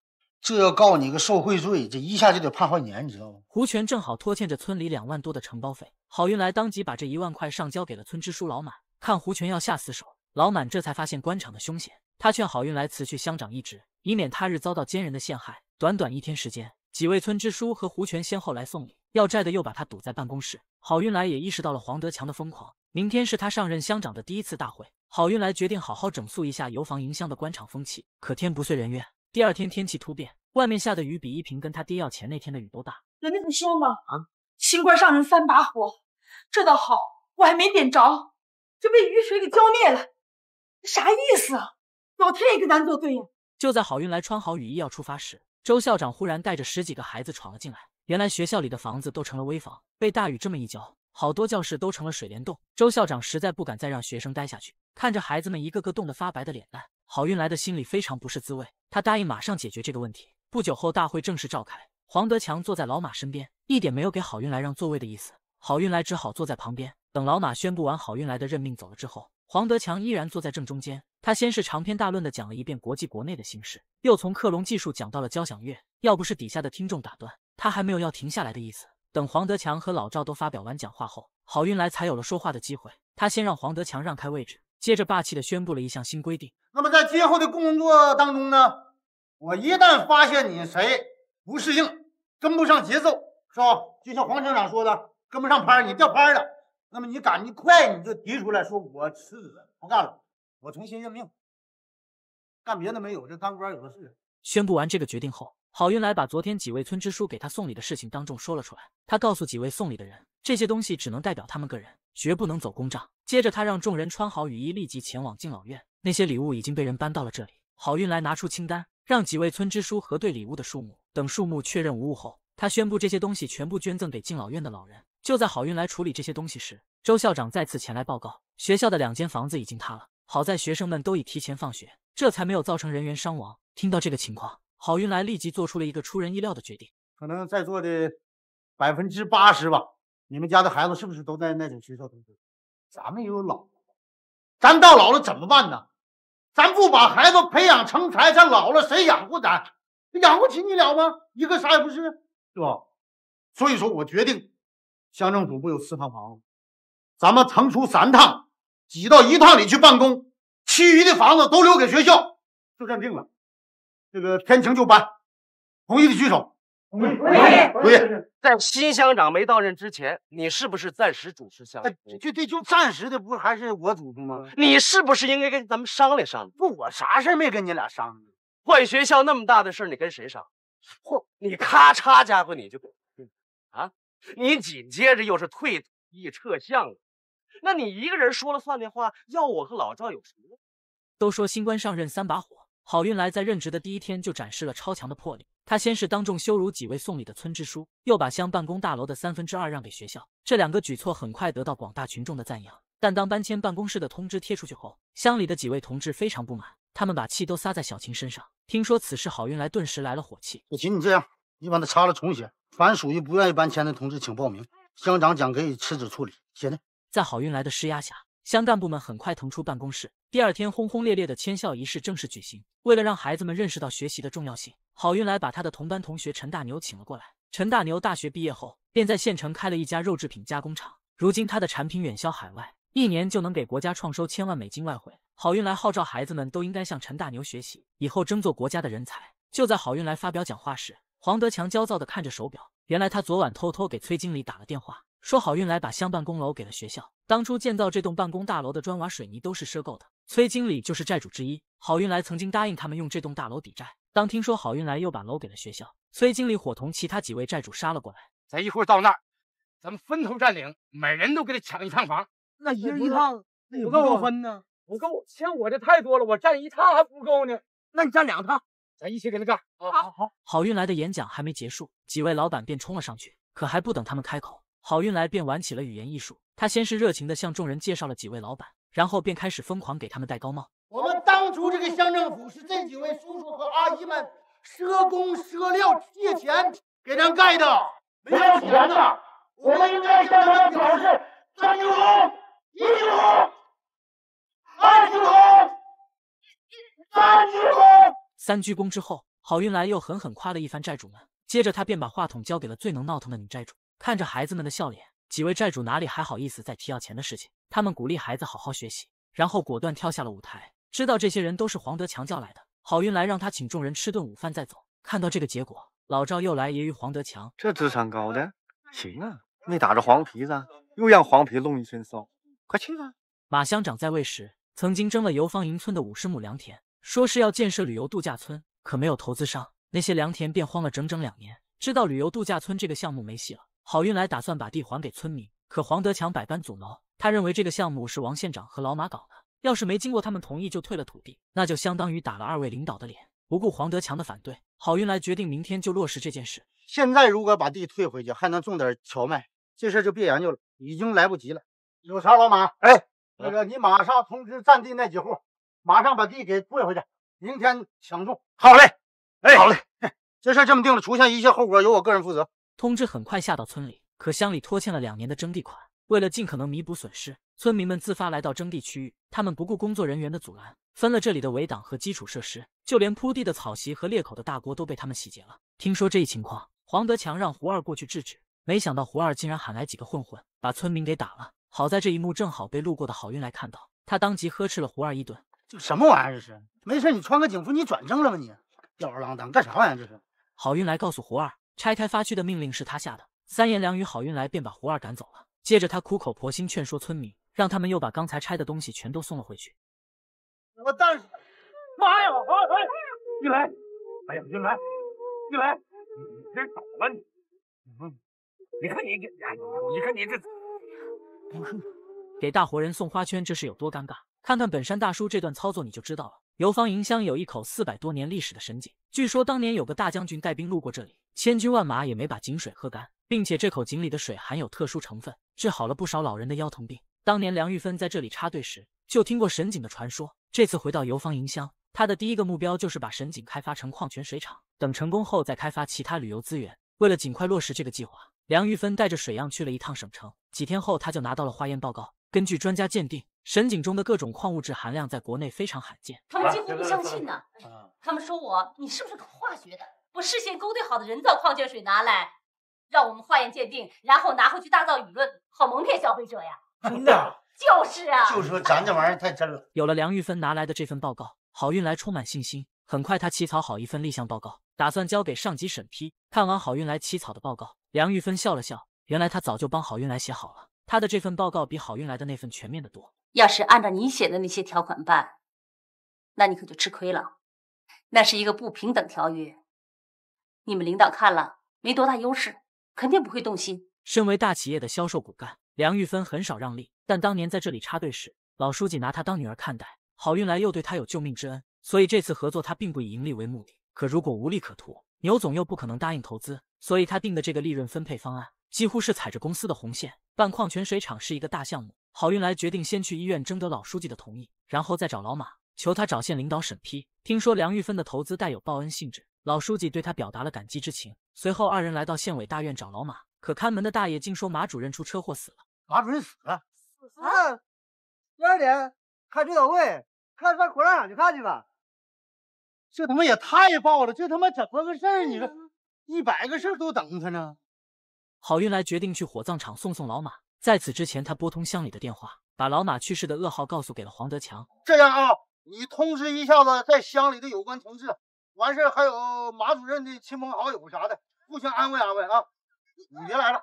这要告你个受贿罪，这一下就得判好几年，你知道吗？胡权正好拖欠着村里两万多的承包费，好运来当即把这一万块上交给了村支书老满。看胡权要下死手，老满这才发现官场的凶险，他劝好运来辞去乡长一职，以免他日遭到奸人的陷害。短短一天时间，几位村支书和胡权先后来送礼要债的，又把他堵在办公室。好运来也意识到了黄德强的疯狂，明天是他上任乡长的第一次大会，好运来决定好好整肃一下油房营乡的官场风气。可天不遂人愿。第二天天气突变，外面下的雨比依萍跟她爹要钱那天的雨都大。人家不说吗？啊，新官上任三把火，这倒好，我还没点着，就被雨水给浇灭了。啥意思啊？老天也跟咱作对呀！就在好运来穿好雨衣要出发时，周校长忽然带着十几个孩子闯了进来。原来学校里的房子都成了危房，被大雨这么一浇，好多教室都成了水帘洞。周校长实在不敢再让学生待下去，看着孩子们一个个冻得发白的脸蛋，好运来的心里非常不是滋味。他答应马上解决这个问题。不久后，大会正式召开。黄德强坐在老马身边，一点没有给好运来让座位的意思。好运来只好坐在旁边。等老马宣布完好运来的任命走了之后，黄德强依然坐在正中间。他先是长篇大论的讲了一遍国际国内的形势，又从克隆技术讲到了交响乐。要不是底下的听众打断，他还没有要停下来的意思。等黄德强和老赵都发表完讲话后，好运来才有了说话的机会。他先让黄德强让开位置。接着霸气的宣布了一项新规定。那么在今后的工作当中呢，我一旦发现你谁不适应、跟不上节奏，是吧？就像黄厂长说的，跟不上拍，你掉拍了。那么你赶得快，你就提出来说我辞职不干了，我重新任命。干别的没有，这当官有的是。宣布完这个决定后。好运来把昨天几位村支书给他送礼的事情当众说了出来。他告诉几位送礼的人，这些东西只能代表他们个人，绝不能走公账。接着，他让众人穿好雨衣，立即前往敬老院。那些礼物已经被人搬到了这里。好运来拿出清单，让几位村支书核对礼物的数目。等数目确认无误后，他宣布这些东西全部捐赠给敬老院的老人。就在好运来处理这些东西时，周校长再次前来报告，学校的两间房子已经塌了。好在学生们都已提前放学，这才没有造成人员伤亡。听到这个情况。郝云来立即做出了一个出人意料的决定。可能在座的百分之八十吧，你们家的孩子是不是都在那种学校读书？咱们也有老咱到老了怎么办呢？咱不把孩子培养成才，咱老了谁养活咱？养活起你了吗？一个啥也不是，是吧？所以说我决定，乡政府不有四套房子，咱们腾出三套，挤到一套里去办公，其余的房子都留给学校。就这么定了。这个天晴就搬，同意的举手。同意，同意。同意。在新乡长没到任之前，你是不是暂时主持乡就对，就暂时的，不还是我主持吗？你是不是应该跟咱们商量商量？不，我啥事没跟你俩商量？换学校那么大的事你跟谁商？嚯，你咔嚓家伙你就，啊，你紧接着又是退役撤撤了，那你一个人说了算的话，要我和老赵有什么用？都说新官上任三把火。好运来在任职的第一天就展示了超强的魄力。他先是当众羞辱几位送礼的村支书，又把乡办公大楼的三分之二让给学校。这两个举措很快得到广大群众的赞扬。但当搬迁办公室的通知贴出去后，乡里的几位同志非常不满，他们把气都撒在小琴身上。听说此事，好运来顿时来了火气：“小琴，你这样，你把它擦了重写。凡属于不愿意搬迁的同志，请报名。乡长将给予辞职处理。”写的在好运来的施压下，乡干部们很快腾出办公室。第二天，轰轰烈烈的迁校仪式正式举行。为了让孩子们认识到学习的重要性，好运来把他的同班同学陈大牛请了过来。陈大牛大学毕业后便在县城开了一家肉制品加工厂，如今他的产品远销海外，一年就能给国家创收千万美金外汇。好运来号召孩子们都应该向陈大牛学习，以后争做国家的人才。就在好运来发表讲话时，黄德强焦躁地看着手表。原来他昨晚偷偷给崔经理打了电话，说好运来把乡办公楼给了学校，当初建造这栋办公大楼的砖瓦水泥都是赊购的。崔经理就是债主之一，好运来曾经答应他们用这栋大楼抵债。当听说好运来又把楼给了学校，崔经理伙同其他几位债主杀了过来。咱一会儿到那儿，咱们分头占领，每人都给他抢一趟房。那一人一趟，那也不够分呢，不够，欠我的太多了，我占一趟还不够呢。那你占两趟，咱一起给他干。好好，好运来的演讲还没结束，几位老板便冲了上去。可还不等他们开口，好运来便玩起了语言艺术。他先是热情地向众人介绍了几位老板。然后便开始疯狂给他们戴高帽。我们当初这个乡政府是这几位叔叔和阿姨们赊工赊料借钱给咱盖的，没有钱呐，我们应该向他们表示三鞠躬、一鞠躬、二鞠躬、三鞠躬。三鞠躬之后，郝运来又狠狠夸了一番债主们，接着他便把话筒交给了最能闹腾的女债主，看着孩子们的笑脸。几位债主哪里还好意思再提要钱的事情？他们鼓励孩子好好学习，然后果断跳下了舞台。知道这些人都是黄德强叫来的，郝运来让他请众人吃顿午饭再走。看到这个结果，老赵又来揶揄黄德强：“这智商高的，行啊，没打着黄皮子，又让黄皮弄一身骚，快去吧。”马乡长在位时，曾经征了游方营村的五十亩良田，说是要建设旅游度假村，可没有投资商，那些良田便荒了整整两年。知道旅游度假村这个项目没戏了。好运来打算把地还给村民，可黄德强百般阻挠。他认为这个项目是王县长和老马搞的，要是没经过他们同意就退了土地，那就相当于打了二位领导的脸。不顾黄德强的反对，好运来决定明天就落实这件事。现在如果把地退回去，还能种点荞麦，这事就别研究了，已经来不及了。有啥老马？哎，那个你马上通知占地那几户，马上把地给退回去，明天抢种。好嘞，哎，好嘞，这事这么定了，出现一切后果由我个人负责。通知很快下到村里，可乡里拖欠了两年的征地款。为了尽可能弥补损失，村民们自发来到征地区域。他们不顾工作人员的阻拦，分了这里的围挡和基础设施，就连铺地的草席和裂口的大锅都被他们洗劫了。听说这一情况，黄德强让胡二过去制止，没想到胡二竟然喊来几个混混，把村民给打了。好在这一幕正好被路过的好运来看到，他当即呵斥了胡二一顿：“这什么玩意儿？这是？没事，你穿个警服，你转正了吗？你吊儿郎当干啥玩意儿？这是？”好运来告诉胡二。拆开发区的命令是他下的，三言两语，好运来便把胡二赶走了。接着他苦口婆心劝说村民，让他们又把刚才拆的东西全都送了回去。我但是，妈呀！哎，运来，哎呀，运来，运来，你你怎么了？你，你看你，你看你这，给大活人送花圈，这是有多尴尬？看看本山大叔这段操作，你就知道了。游方营乡有一口四百多年历史的神井，据说当年有个大将军带兵路过这里。千军万马也没把井水喝干，并且这口井里的水含有特殊成分，治好了不少老人的腰疼病。当年梁玉芬在这里插队时，就听过神井的传说。这次回到油坊营乡，他的第一个目标就是把神井开发成矿泉水厂，等成功后再开发其他旅游资源。为了尽快落实这个计划，梁玉芬带着水样去了一趟省城。几天后，他就拿到了化验报告。根据专家鉴定，神井中的各种矿物质含量在国内非常罕见。他们几乎不相信呢，他们说我，你是不是搞化学的？我事先勾兑好的人造矿泉水拿来，让我们化验鉴定，然后拿回去大造舆论，好蒙骗消费者呀！[laughs] 真的，就是啊，就说咱这玩意儿太真了。有了梁玉芬拿来的这份报告，好运来充满信心。很快，他起草好一份立项报告，打算交给上级审批。看完好运来起草的报告，梁玉芬笑了笑，原来他早就帮好运来写好了。他的这份报告比好运来的那份全面的多。要是按照你写的那些条款办，那你可就吃亏了，那是一个不平等条约。你们领导看了没多大优势，肯定不会动心。身为大企业的销售骨干，梁玉芬很少让利。但当年在这里插队时，老书记拿她当女儿看待，好运来又对她有救命之恩，所以这次合作她并不以盈利为目的。可如果无利可图，牛总又不可能答应投资，所以他定的这个利润分配方案几乎是踩着公司的红线。办矿泉水厂是一个大项目，好运来决定先去医院征得老书记的同意，然后再找老马求他找县领导审批。听说梁玉芬的投资带有报恩性质。老书记对他表达了感激之情。随后，二人来到县委大院找老马，可看门的大爷竟说马主任出车祸死了。马主任死了？死了！二点开追悼会，看上火葬场去看去吧。这他妈也太爆了！这他妈怎么个事儿？你说一百个事儿都等他呢？郝运来决定去火葬场送送老马。在此之前，他拨通乡里的电话，把老马去世的噩耗告诉给了黄德强。这样啊，你通知一下子在乡里的有关同志。完事还有马主任的亲朋好友啥的，互相安慰安慰啊！你别来了，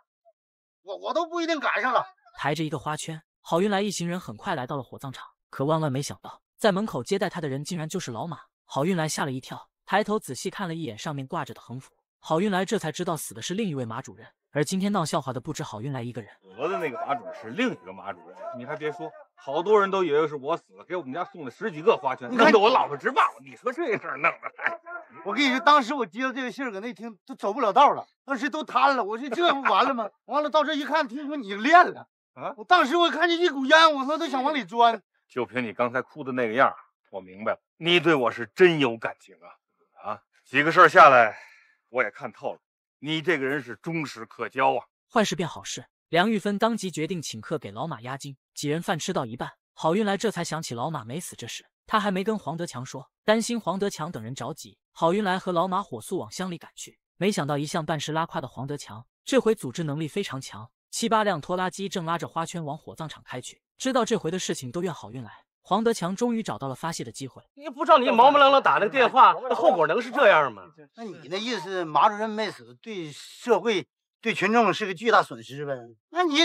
我我都不一定赶上了。抬着一个花圈，好运来一行人很快来到了火葬场。可万万没想到，在门口接待他的人竟然就是老马。好运来吓了一跳，抬头仔细看了一眼上面挂着的横幅，好运来这才知道死的是另一位马主任。而今天闹笑话的不止好运来一个人。得的那个马主任是另一个马主任，你还别说。好多人都以为是我死了，给我们家送了十几个花圈，弄得我老婆直骂我。你说这事儿弄的，[laughs] 我跟你说，当时我接到这个信儿，搁那听都走不了道了，当时都瘫了。我说这不完了吗？[laughs] 完了到这一看，听说你练了啊！我当时我看见一股烟，我他妈都想往里钻。[laughs] 就凭你刚才哭的那个样，我明白了，你对我是真有感情啊！啊，几个事儿下来，我也看透了，你这个人是忠实可交啊。坏事变好事，梁玉芬当即决定请客给老马压惊。几人饭吃到一半，好运来这才想起老马没死这事，他还没跟黄德强说，担心黄德强等人着急，好运来和老马火速往乡里赶去。没想到一向办事拉胯的黄德强，这回组织能力非常强，七八辆拖拉机正拉着花圈往火葬场开去。知道这回的事情都怨好运来，黄德强终于找到了发泄的机会。你不知道你毛毛愣愣打那电话，那后果能是这样吗？那你那意思，马主任没死，对社会？对群众是个巨大损失呗。那你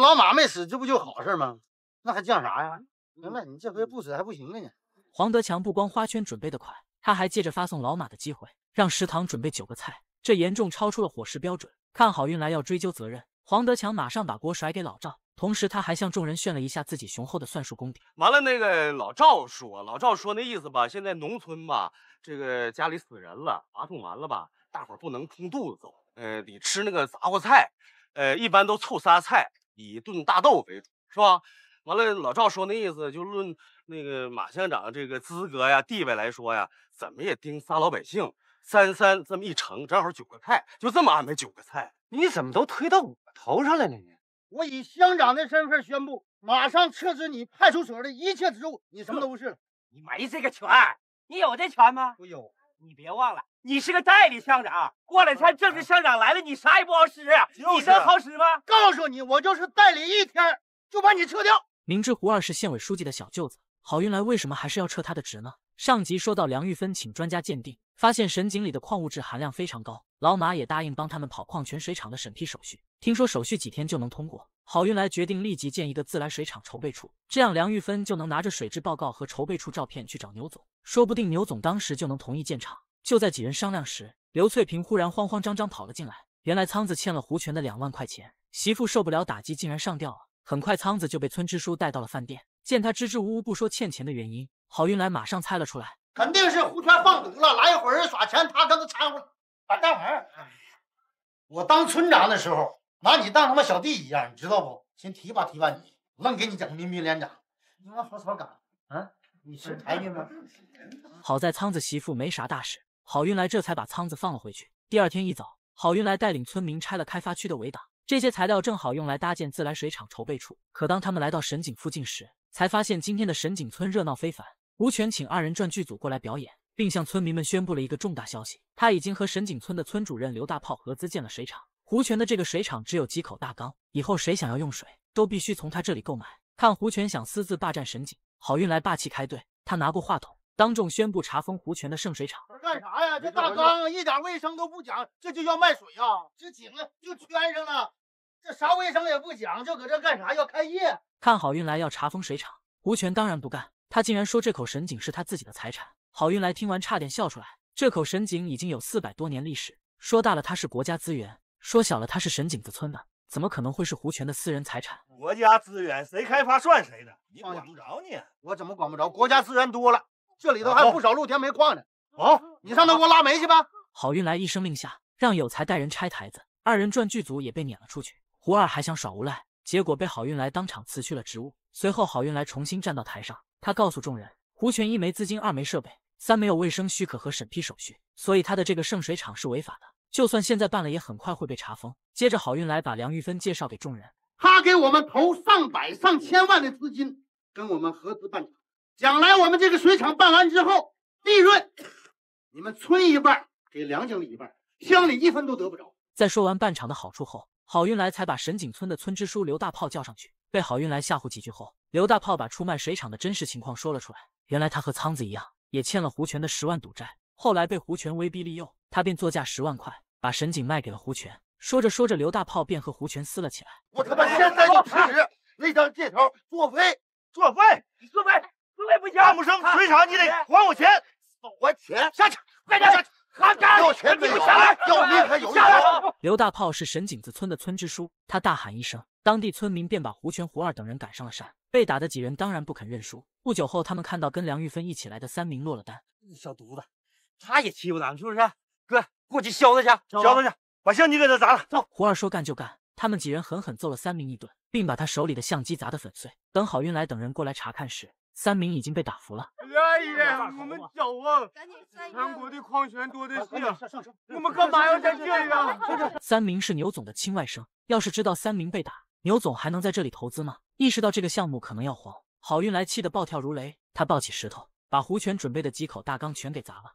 老马没死，这不就好事吗？那还犟啥呀？行了，你这回不死还不行了呢。黄德强不光花圈准备的快，他还借着发送老马的机会，让食堂准备九个菜，这严重超出了伙食标准。看好运来要追究责任，黄德强马上把锅甩给老赵，同时他还向众人炫了一下自己雄厚的算术功底。完了，那个老赵说，老赵说那意思吧，现在农村吧，这个家里死人了，活动完了吧，大伙儿不能空肚子走。呃，你吃那个杂货菜，呃，一般都凑仨菜，以炖大豆为主，是吧？完了，老赵说那意思，就论那个马乡长这个资格呀、地位来说呀，怎么也盯仨老百姓。三三这么一乘，正好九个菜，就这么安排九个菜。你怎么都推到我头上来了呢？我以乡长的身份宣布，马上撤职你派出所的一切职务，你什么都是了。你没这个权，你有这权吗？我有。你别忘了，你是个代理乡长，过两天正式乡长来了，你啥也不好使。你能好使吗？告诉你，我就是代理一天，就把你撤掉。明知胡二是县委书记的小舅子，郝运来为什么还是要撤他的职呢？上集说到梁玉芬请专家鉴定，发现神井里的矿物质含量非常高，老马也答应帮他们跑矿泉水厂的审批手续，听说手续几天就能通过。郝运来决定立即建一个自来水厂筹备处，这样梁玉芬就能拿着水质报告和筹备处照片去找牛总。说不定牛总当时就能同意建厂。就在几人商量时，刘翠萍忽然慌慌张张跑了进来。原来仓子欠了胡全的两万块钱，媳妇受不了打击，竟然上吊了。很快，仓子就被村支书带到了饭店。见他支支吾吾不说欠钱的原因，郝运来马上猜了出来：肯定是胡全放毒了，来一伙人耍钱，他跟他掺和了。王大河，我当村长的时候，拿你当他妈小弟一样，你知道不？先提拔提拔你，愣给你整个民兵连长。你往好草赶，啊？你是哎呀吗？[laughs] 好在仓子媳妇没啥大事，好运来这才把仓子放了回去。第二天一早，好运来带领村民拆了开发区的围挡，这些材料正好用来搭建自来水厂筹备处。可当他们来到神井附近时，才发现今天的神井村热闹非凡。胡权请二人转剧组过来表演，并向村民们宣布了一个重大消息：他已经和神井村的村主任刘大炮合资建了水厂。胡权的这个水厂只有几口大缸，以后谁想要用水，都必须从他这里购买。看胡权想私自霸占神井。好运来霸气开队，他拿过话筒，当众宣布查封胡泉的圣水厂。干啥呀？这大缸一点卫生都不讲，这就要卖水啊？这井就圈上了，这啥卫生也不讲，就搁这干啥？要开业？看好运来要查封水厂，胡泉当然不干，他竟然说这口神井是他自己的财产。好运来听完差点笑出来，这口神井已经有四百多年历史，说大了它是国家资源，说小了它是神井子村的，怎么可能会是胡泉的私人财产？国家资源谁开发算谁的？你你，管不着我怎么管不着？国家资源多了，这里头还有不少露天煤矿呢。哦，你上那给我拉煤去吧。好运来一声令下，让有才带人拆台子，二人转剧组也被撵了出去。胡二还想耍无赖，结果被好运来当场辞去了职务。随后，好运来重新站到台上，他告诉众人，胡全一没资金，二没设备，三没有卫生许可和审批手续，所以他的这个圣水厂是违法的。就算现在办了，也很快会被查封。接着，好运来把梁玉芬介绍给众人，他给我们投上百上千万的资金。跟我们合资办厂，将来我们这个水厂办完之后，利润，你们村一半，给梁经理一半，乡里一分都得不着。在说完办厂的好处后，郝运来才把沈井村的村支书刘大炮叫上去。被郝运来吓唬几句后，刘大炮把出卖水厂的真实情况说了出来。原来他和仓子一样，也欠了胡权的十万赌债，后来被胡权威逼利诱，他便作价十万块把沈井卖给了胡权。说着说着，刘大炮便和胡权撕了起来。我他妈现在就辞职，那张借条作废。作废！作废！作废不行！张木生，水啥你得还我钱？还钱！下去！快点下去！还钱！要钱没有，要命还有！下刘大炮是沈井子村的村支书，他大喊一声，当地村民便把胡全、胡二等人赶上了山。被打的几人当然不肯认输。不久后，他们看到跟梁玉芬一起来的三明落了单。小犊子，他也欺负咱们是不是？哥，过去削他去，削他去，把相机给他砸了。走！胡二说干就干，他们几人狠狠揍了三明一顿，并把他手里的相机砸得粉碎。等好运来等人过来查看时，三明已经被打服了。阿姨，我们走啊！全国的矿泉多的是，我们干嘛要在这里？三明是牛总的亲外甥，要是知道三明被打，牛总还能在这里投资吗？意识到这个项目可能要黄，好运来气得暴跳如雷，他抱起石头，把胡泉准备的几口大缸全给砸了。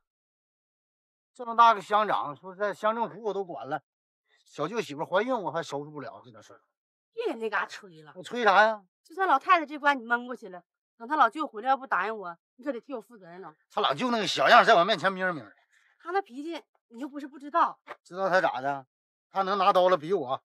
这么大个乡长，说在乡政府我都管了，小舅媳妇怀孕我还收拾不了这点事儿？别跟这嘎吹了，我吹啥呀？就算老太太这关你蒙过去了，等他老舅回来，要不答应我，你可得替我负责任了。他老舅那个小样，在我面前明明的，他那脾气，你又不是不知道。知道他咋的？他能拿刀了逼我，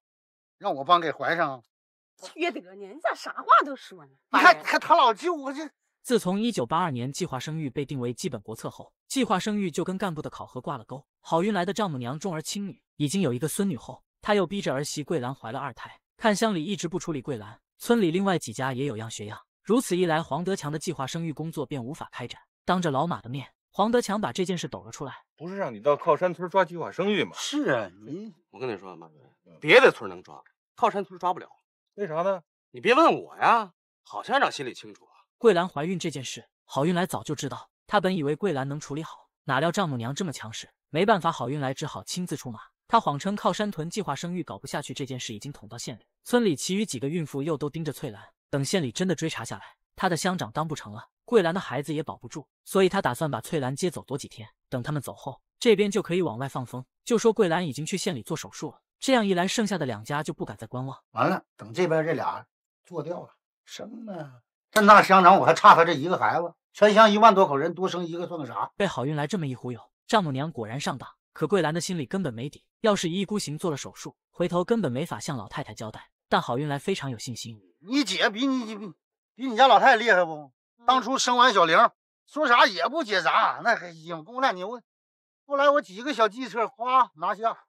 让我帮给怀上。[laughs] 缺德呢，你咋啥话都说呢？你看，看他老舅我这。自从一九八二年计划生育被定为基本国策后，计划生育就跟干部的考核挂了钩。好运来的丈母娘重儿轻女，已经有一个孙女后，她又逼着儿媳桂兰怀了二胎。看乡里一直不处理桂兰。村里另外几家也有样学样，如此一来，黄德强的计划生育工作便无法开展。当着老马的面，黄德强把这件事抖了出来：“不是让你到靠山村抓计划生育吗？是啊，你……我跟你说，马主任，别的村能抓，靠山村抓不了。为啥呢？你别问我呀，郝乡长心里清楚啊。桂兰怀孕这件事，郝运来早就知道。他本以为桂兰能处理好，哪料丈母娘这么强势，没办法，郝运来只好亲自出马。”他谎称靠山屯计划生育搞不下去这件事已经捅到县里，村里其余几个孕妇又都盯着翠兰，等县里真的追查下来，他的乡长当不成了，桂兰的孩子也保不住，所以他打算把翠兰接走躲几天，等他们走后，这边就可以往外放风，就说桂兰已经去县里做手术了。这样一来，剩下的两家就不敢再观望。完了，等这边这俩做掉了，生呢？这大乡长，我还差他这一个孩子，全乡一万多口人，多生一个算个啥？被好运来这么一忽悠，丈母娘果然上当。可桂兰的心里根本没底，要是一意孤行做了手术，回头根本没法向老太太交代。但好运来非常有信心，你姐比你比你家老太太厉害不？当初生完小玲，说啥也不解扎，那还行。功夫那牛后来我几个小计策，哗拿下，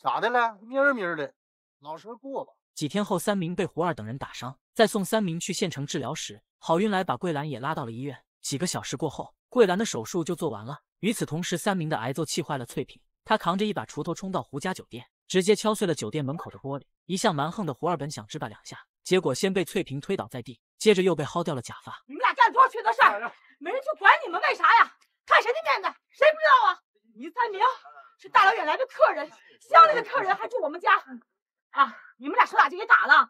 咋的了？蔫儿蔫儿的，老实过吧。几天后，三明被胡二等人打伤，在送三明去县城治疗时，好运来把桂兰也拉到了医院。几个小时过后，桂兰的手术就做完了。与此同时，三明的挨揍气坏了翠萍，他扛着一把锄头冲到胡家酒店，直接敲碎了酒店门口的玻璃。一向蛮横的胡二本想支打两下，结果先被翠萍推倒在地，接着又被薅掉了假发。你们俩干多缺德事儿，没人去管你们为啥呀？看谁的面子，谁不知道啊？你三明是大老远来的客人，乡里的客人还住我们家啊？你们俩说打就给打了，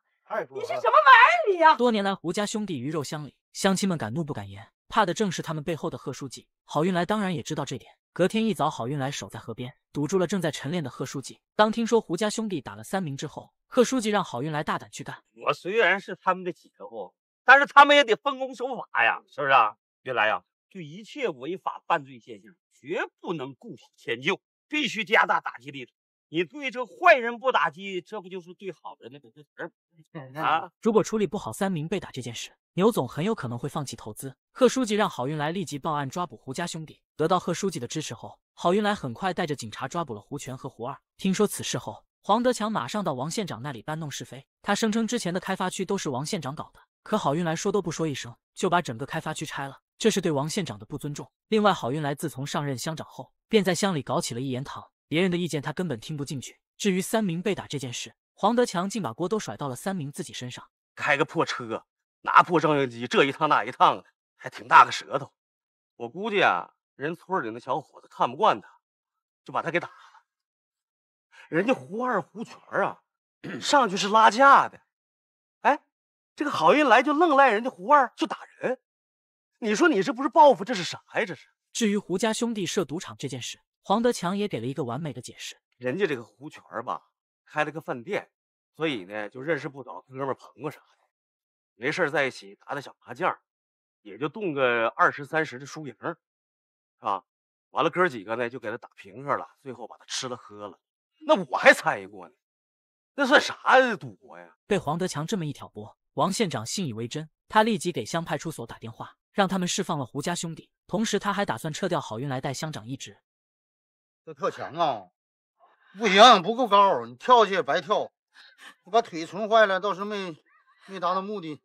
你是什么玩意儿你呀？多年来，胡家兄弟鱼肉乡里，乡亲们敢怒不敢言。怕的正是他们背后的贺书记，好运来当然也知道这点。隔天一早，好运来守在河边，堵住了正在晨练的贺书记。当听说胡家兄弟打了三明之后，贺书记让好运来大胆去干。我虽然是他们的姐夫，但是他们也得奉公守法呀，是不是？啊？运来呀，对一切违法犯罪现象，绝不能姑息迁就，必须加大打击力度。你对这坏人不打击，这不就是对好人 [laughs] 那个？啊，如果处理不好三明被打这件事。牛总很有可能会放弃投资。贺书记让郝运来立即报案抓捕胡家兄弟。得到贺书记的支持后，郝运来很快带着警察抓捕了胡全和胡二。听说此事后，黄德强马上到王县长那里搬弄是非。他声称之前的开发区都是王县长搞的，可郝运来说都不说一声就把整个开发区拆了，这是对王县长的不尊重。另外，郝运来自从上任乡长后，便在乡里搞起了一言堂，别人的意见他根本听不进去。至于三明被打这件事，黄德强竟把锅都甩到了三明自己身上。开个破车！拿破照相机这一趟那一趟的，还挺大个舌头。我估计啊，人村里那小伙子看不惯他，就把他给打了。人家胡二胡全啊，上去是拉架的，哎，这个好运来就愣赖人家胡二就打人。你说你这不是报复，这是啥呀？这是。至于胡家兄弟设赌场这件事，黄德强也给了一个完美的解释。人家这个胡全吧，开了个饭店，所以呢就认识不少哥们朋友啥的。没事，在一起打打小麻将，也就动个二十三十的输赢，是吧？完了，哥几个呢就给他打平和了，最后把他吃了喝了。那我还参与过呢，那算啥赌博呀？被黄德强这么一挑拨，王县长信以为真，他立即给乡派出所打电话，让他们释放了胡家兄弟。同时，他还打算撤掉好运来带乡长一职。这特强啊，不行，不够高，你跳下去白跳，我把腿撑坏了，倒是没没达到目的。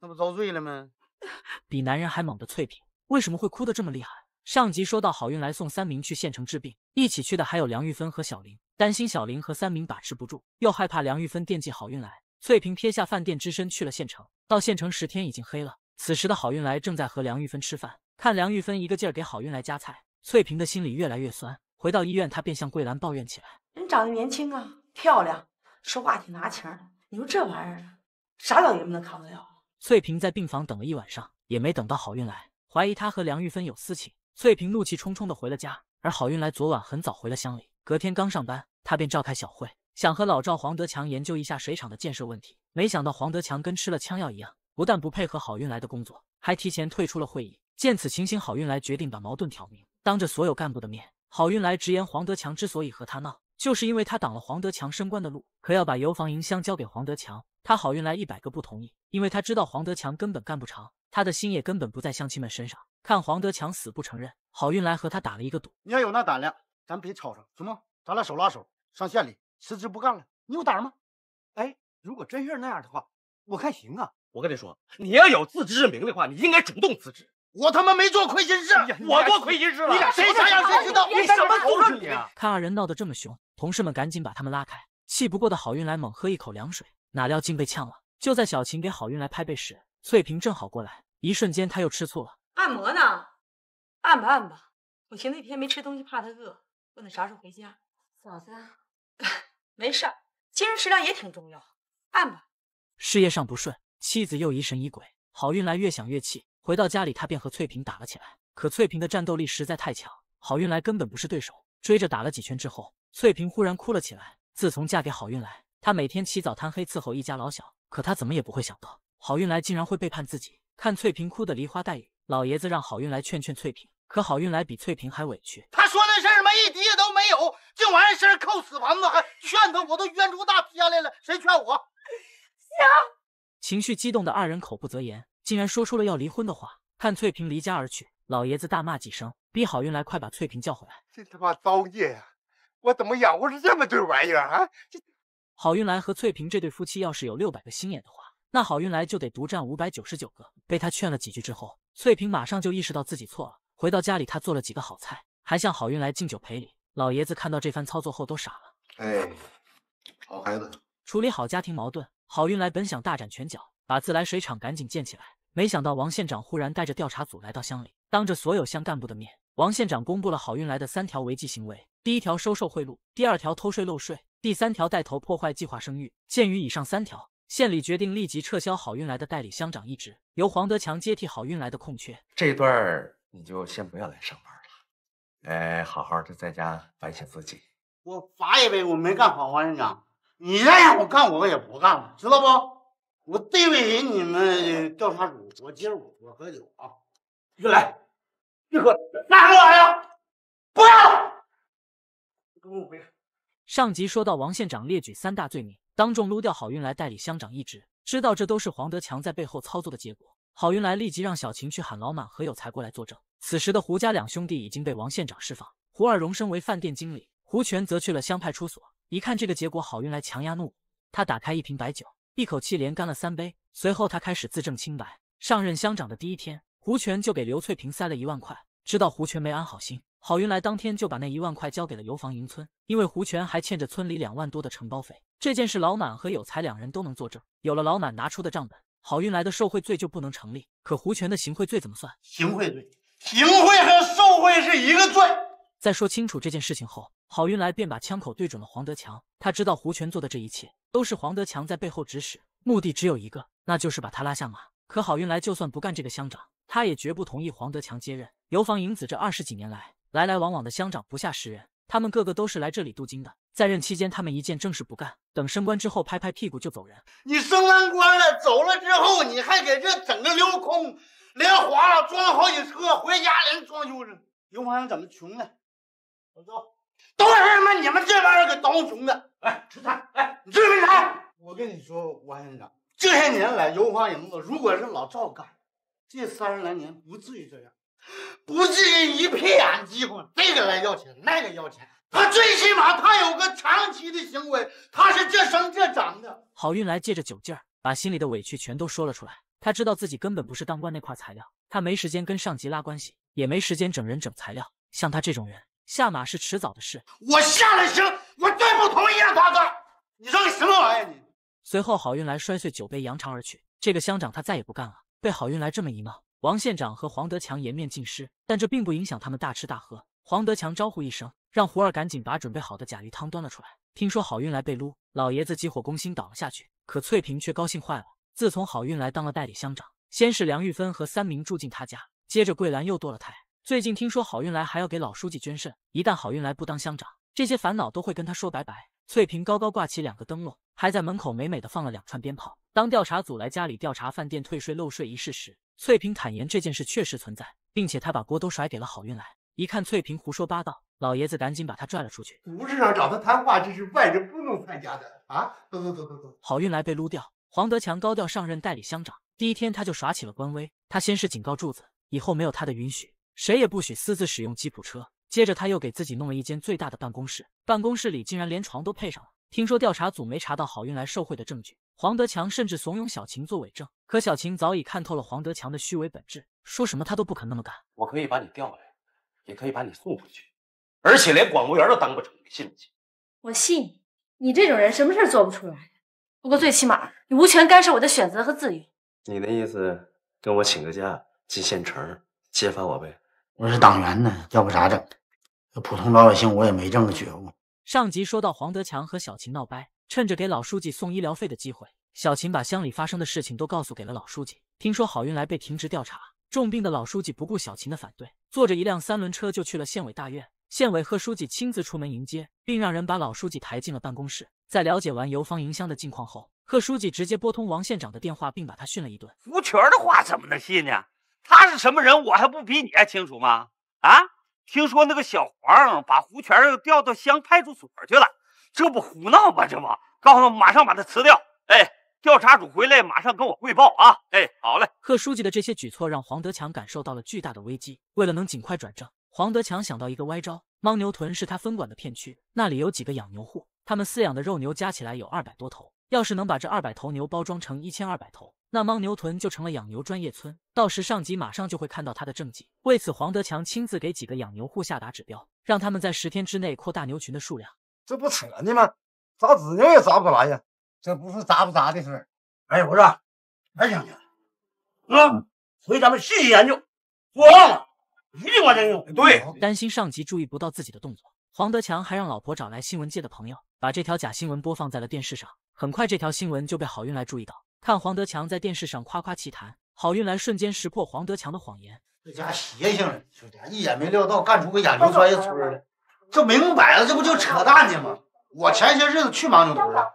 那不遭罪了吗？[laughs] 比男人还猛的翠萍为什么会哭得这么厉害？上集说到好运来送三明去县城治病，一起去的还有梁玉芬和小林，担心小林和三明把持不住，又害怕梁玉芬惦记好运来，翠萍撇下饭店之身去了县城。到县城时天已经黑了，此时的好运来正在和梁玉芬吃饭，看梁玉芬一个劲儿给好运来夹菜，翠萍的心里越来越酸。回到医院，她便向桂兰抱怨起来：“人长得年轻啊，漂亮，说话挺拿情，你说这玩意儿，啥老爷们能扛得了？”翠萍在病房等了一晚上，也没等到好运来，怀疑他和梁玉芬有私情。翠萍怒气冲冲地回了家，而好运来昨晚很早回了乡里，隔天刚上班，他便召开小会，想和老赵黄德强研究一下水厂的建设问题。没想到黄德强跟吃了枪药一样，不但不配合好运来的工作，还提前退出了会议。见此情形，好运来决定把矛盾挑明，当着所有干部的面，好运来直言黄德强之所以和他闹，就是因为他挡了黄德强升官的路。可要把油房营箱交给黄德强。他好运来一百个不同意，因为他知道黄德强根本干不长，他的心也根本不在乡亲们身上。看黄德强死不承认，好运来和他打了一个赌。你要有那胆量，咱别吵吵，行吗？咱俩手拉手上县里辞职不干了，你有胆吗？哎，如果真是那样的话，我看行啊。我跟你说，你要有自知之明的话，你应该主动辞职。我他妈没做亏心事，我做亏心事了，谁想呀？谁知道你什么素质你看二人闹得这么凶，同事们赶紧把他们拉开。气不过的好运来猛喝一口凉水。哪料竟被呛了！就在小琴给好运来拍背时，翠萍正好过来，一瞬间她又吃醋了。按摩呢，按吧按吧。我寻思那天没吃东西，怕他饿。问她啥时候回家？嫂子，[laughs] 没事，精神食粮也挺重要。按吧。事业上不顺，妻子又疑神疑鬼，好运来越想越气。回到家里，他便和翠萍打了起来。可翠萍的战斗力实在太强，好运来根本不是对手。追着打了几圈之后，翠萍忽然哭了起来。自从嫁给好运来。他每天起早贪黑伺候一家老小，可他怎么也不会想到好运来竟然会背叛自己。看翠萍哭得梨花带雨，老爷子让好运来劝劝翠萍，可好运来比翠萍还委屈。他说那事儿他妈一滴都没有，净玩意儿扣死盘子，还劝他，我都冤出大天来了，谁劝我？行！情绪激动的二人口不择言，竟然说出了要离婚的话。看翠萍离家而去，老爷子大骂几声，逼好运来快把翠萍叫回来。真他妈造孽呀！我怎么养活了这么对玩意儿啊？这。好运来和翠萍这对夫妻，要是有六百个心眼的话，那好运来就得独占五百九十九个。被他劝了几句之后，翠萍马上就意识到自己错了。回到家里，他做了几个好菜，还向好运来敬酒赔礼。老爷子看到这番操作后都傻了。哎，好孩子，处理好家庭矛盾。好运来本想大展拳脚，把自来水厂赶紧建起来，没想到王县长忽然带着调查组来到乡里，当着所有乡干部的面，王县长公布了好运来的三条违纪行为：第一条收受贿赂，第二条偷税漏税。第三条，带头破坏计划生育。鉴于以上三条，县里决定立即撤销好运来的代理乡长一职，由黄德强接替好运来的空缺。这段你就先不要来上班了，哎，好好的在家反省自己。我罚一杯，我没干好，黄院长。你再让我干，我也不干了，知道不？我代表人你们调查组，我今儿我我喝酒啊。玉来，别喝，拿什么意？呀？不要，跟我回去。上集说到，王县长列举三大罪名，当众撸掉郝运来代理乡长一职，知道这都是黄德强在背后操作的结果。郝云来立即让小琴去喊老满何有才过来作证。此时的胡家两兄弟已经被王县长释放，胡二荣升为饭店经理，胡全则去了乡派出所。一看这个结果，郝云来强压怒火，他打开一瓶白酒，一口气连干了三杯。随后他开始自证清白。上任乡长的第一天，胡全就给刘翠萍塞了一万块，知道胡全没安好心。郝云来当天就把那一万块交给了油房营村，因为胡权还欠着村里两万多的承包费。这件事，老满和有才两人都能作证。有了老满拿出的账本，郝云来的受贿罪就不能成立。可胡权的行贿罪怎么算？行贿罪，行贿和受贿是一个罪。在说清楚这件事情后，郝云来便把枪口对准了黄德强。他知道胡权做的这一切都是黄德强在背后指使，目的只有一个，那就是把他拉下马。可郝云来就算不干这个乡长，他也绝不同意黄德强接任油房营子这二十几年来。来来往往的乡长不下十人，他们个个都是来这里镀金的。在任期间，他们一件正事不干，等升官之后，拍拍屁股就走人。你升完官了，走了之后，你还给这整个溜空，连了装好几车回家，连装修着。油花营怎么穷呢？老赵，都是他妈你们这帮人给当穷的。来吃菜，来，你这没菜？我跟你说，吴县长，这些年来油花营子，如果是老赵干，这三十来年不至于这样，不至于一赔。这个来要钱，那个要钱。他最起码他有个长期的行为，他是这升这长的。好运来借着酒劲儿，把心里的委屈全都说了出来。他知道自己根本不是当官那块材料，他没时间跟上级拉关系，也没时间整人整材料。像他这种人，下马是迟早的事。我下了行，我最不同意啊，大哥！你嚷什么玩意儿你？随后，好运来摔碎酒杯，扬长而去。这个乡长他再也不干了。被好运来这么一闹。王县长和黄德强颜面尽失，但这并不影响他们大吃大喝。黄德强招呼一声，让胡二赶紧把准备好的甲鱼汤端了出来。听说好运来被撸，老爷子急火攻心倒了下去。可翠萍却高兴坏了。自从好运来当了代理乡长，先是梁玉芬和三明住进他家，接着桂兰又堕了胎。最近听说好运来还要给老书记捐肾，一旦好运来不当乡长，这些烦恼都会跟他说拜拜。翠萍高高挂起两个灯笼，还在门口美美的放了两串鞭炮。当调查组来家里调查饭店退税漏税一事时，翠萍坦言这件事确实存在，并且她把锅都甩给了好运来。一看翠萍胡说八道，老爷子赶紧把她拽了出去。董事长找他谈话，这是外人不能参加的啊！走走走走走。好运来被撸掉，黄德强高调上任代理乡长。第一天他就耍起了官威，他先是警告柱子，以后没有他的允许，谁也不许私自使用吉普车。接着他又给自己弄了一间最大的办公室，办公室里竟然连床都配上了。听说调查组没查到好运来受贿的证据，黄德强甚至怂恿小秦作伪证。可小秦早已看透了黄德强的虚伪本质，说什么他都不肯那么干。我可以把你调来，也可以把你送回去，而且连广务员都当不成，你信不信？我信，你这种人什么事做不出来？不过最起码你无权干涉我的选择和自由。你的意思，跟我请个假，进县城揭发我呗？我是党员呢，要不咋整？普通老百姓我也没这么觉悟。上集说到黄德强和小琴闹掰，趁着给老书记送医疗费的机会，小琴把乡里发生的事情都告诉给了老书记。听说郝运来被停职调查，重病的老书记不顾小琴的反对，坐着一辆三轮车就去了县委大院。县委贺书记亲自出门迎接，并让人把老书记抬进了办公室。在了解完游方迎香的近况后，贺书记直接拨通王县长的电话，并把他训了一顿。胡全的话怎么能信呢？他是什么人，我还不比你还清楚吗？啊？听说那个小黄把胡全调到乡派出所去了，这不胡闹吗？这不，告诉他马上把他辞掉。哎，调查组回来马上跟我汇报啊！哎，好嘞。贺书记的这些举措让黄德强感受到了巨大的危机。为了能尽快转正，黄德强想到一个歪招。猫牛屯是他分管的片区，那里有几个养牛户，他们饲养的肉牛加起来有二百多头。要是能把这二百头牛包装成一千二百头。那蒙牛屯就成了养牛专业村，到时上级马上就会看到他的政绩。为此，黄德强亲自给几个养牛户下达指标，让他们在十天之内扩大牛群的数量。这不扯呢吗？砸子牛也砸不来呀？这不是砸不砸的事。哎，不是，哎，将军，啊，以咱们细细研究。我一定完成任务。对，担心上级注意不到自己的动作，黄德强还让老婆找来新闻界的朋友，把这条假新闻播放在了电视上。很快，这条新闻就被好运来注意到。看黄德强在电视上夸夸其谈，好运来瞬间识破黄德强的谎言。这家伙邪性了，说一眼没料到干出个眼牛专业村来，这明摆了，这不就扯淡呢吗？我前些日子去牦牛屯，了，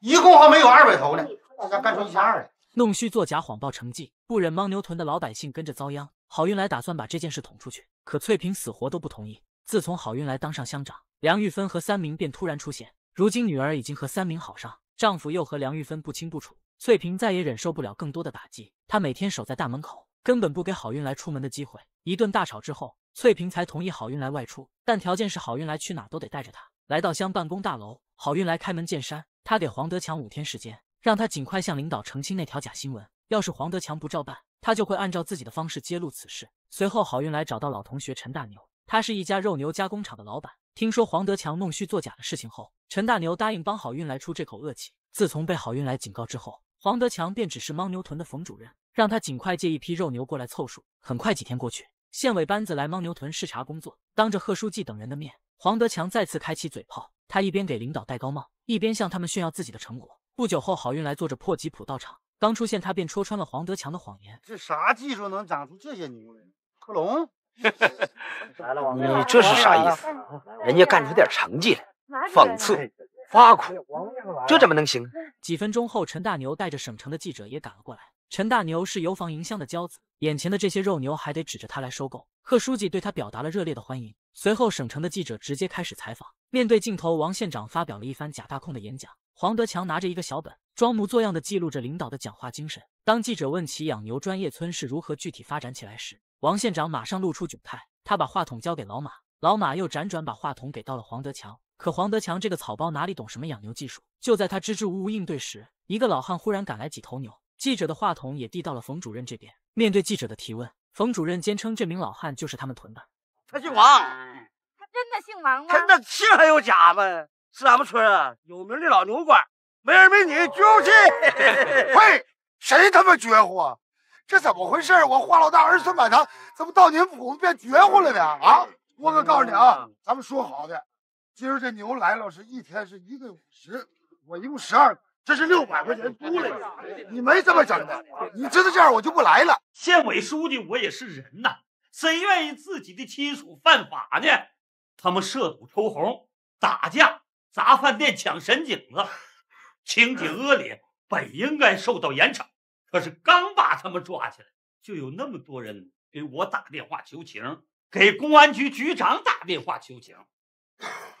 一共还没有二百头呢，大家干出一千二来，弄虚作假，谎报成绩，不忍牦牛屯的老百姓跟着遭殃。好运来打算把这件事捅出去，可翠萍死活都不同意。自从好运来当上乡长，梁玉芬和三明便突然出现。如今女儿已经和三明好上，丈夫又和梁玉芬不清不楚。翠萍再也忍受不了更多的打击，她每天守在大门口，根本不给好运来出门的机会。一顿大吵之后，翠萍才同意好运来外出，但条件是好运来去哪都得带着她。来到乡办公大楼，好运来开门见山，他给黄德强五天时间，让他尽快向领导澄清那条假新闻。要是黄德强不照办，他就会按照自己的方式揭露此事。随后，好运来找到老同学陈大牛，他是一家肉牛加工厂的老板。听说黄德强弄虚作假的事情后，陈大牛答应帮好运来出这口恶气。自从被好运来警告之后，黄德强便只是牦牛屯的冯主任，让他尽快借一批肉牛过来凑数。很快几天过去，县委班子来牦牛屯视察工作，当着贺书记等人的面，黄德强再次开启嘴炮。他一边给领导戴高帽，一边向他们炫耀自己的成果。不久后，好运来坐着破吉普到场，刚出现他便戳穿了黄德强的谎言：“这啥技术能长出这些牛来？克隆？[laughs] 你这是啥意思？人家干出点成绩来，讽刺。”发苦，这怎么能行？[laughs] 几分钟后，陈大牛带着省城的记者也赶了过来。陈大牛是油房营乡的骄子，眼前的这些肉牛还得指着他来收购。贺书记对他表达了热烈的欢迎。随后，省城的记者直接开始采访。面对镜头，王县长发表了一番假大空的演讲。黄德强拿着一个小本，装模作样的记录着领导的讲话精神。当记者问起养牛专业村是如何具体发展起来时，王县长马上露出窘态，他把话筒交给老马，老马又辗转把话筒给到了黄德强。可黄德强这个草包哪里懂什么养牛技术？就在他支支吾吾应对时，一个老汉忽然赶来几头牛，记者的话筒也递到了冯主任这边。面对记者的提问，冯主任坚称这名老汉就是他们屯的。他姓王，他真的姓王吗？他的姓还有假吗？是咱们村有名的老牛倌，没儿没女绝户气。嘿，谁他妈绝户？这怎么回事？我花老大儿孙满他，怎么到您府子变绝户了呢？啊！我可告诉你啊，咱们说好的。今儿这牛来了，是一天是一个五十，我一共十二个，这是六百块钱租来的。你没这么整的，你知道这样我就不来了。县委书记我也是人呐，谁愿意自己的亲属犯法呢？他们涉赌抽红、打架、砸饭店、抢神井子，情节恶劣，本应该受到严惩。可是刚把他们抓起来，就有那么多人给我打电话求情，给公安局局长打电话求情。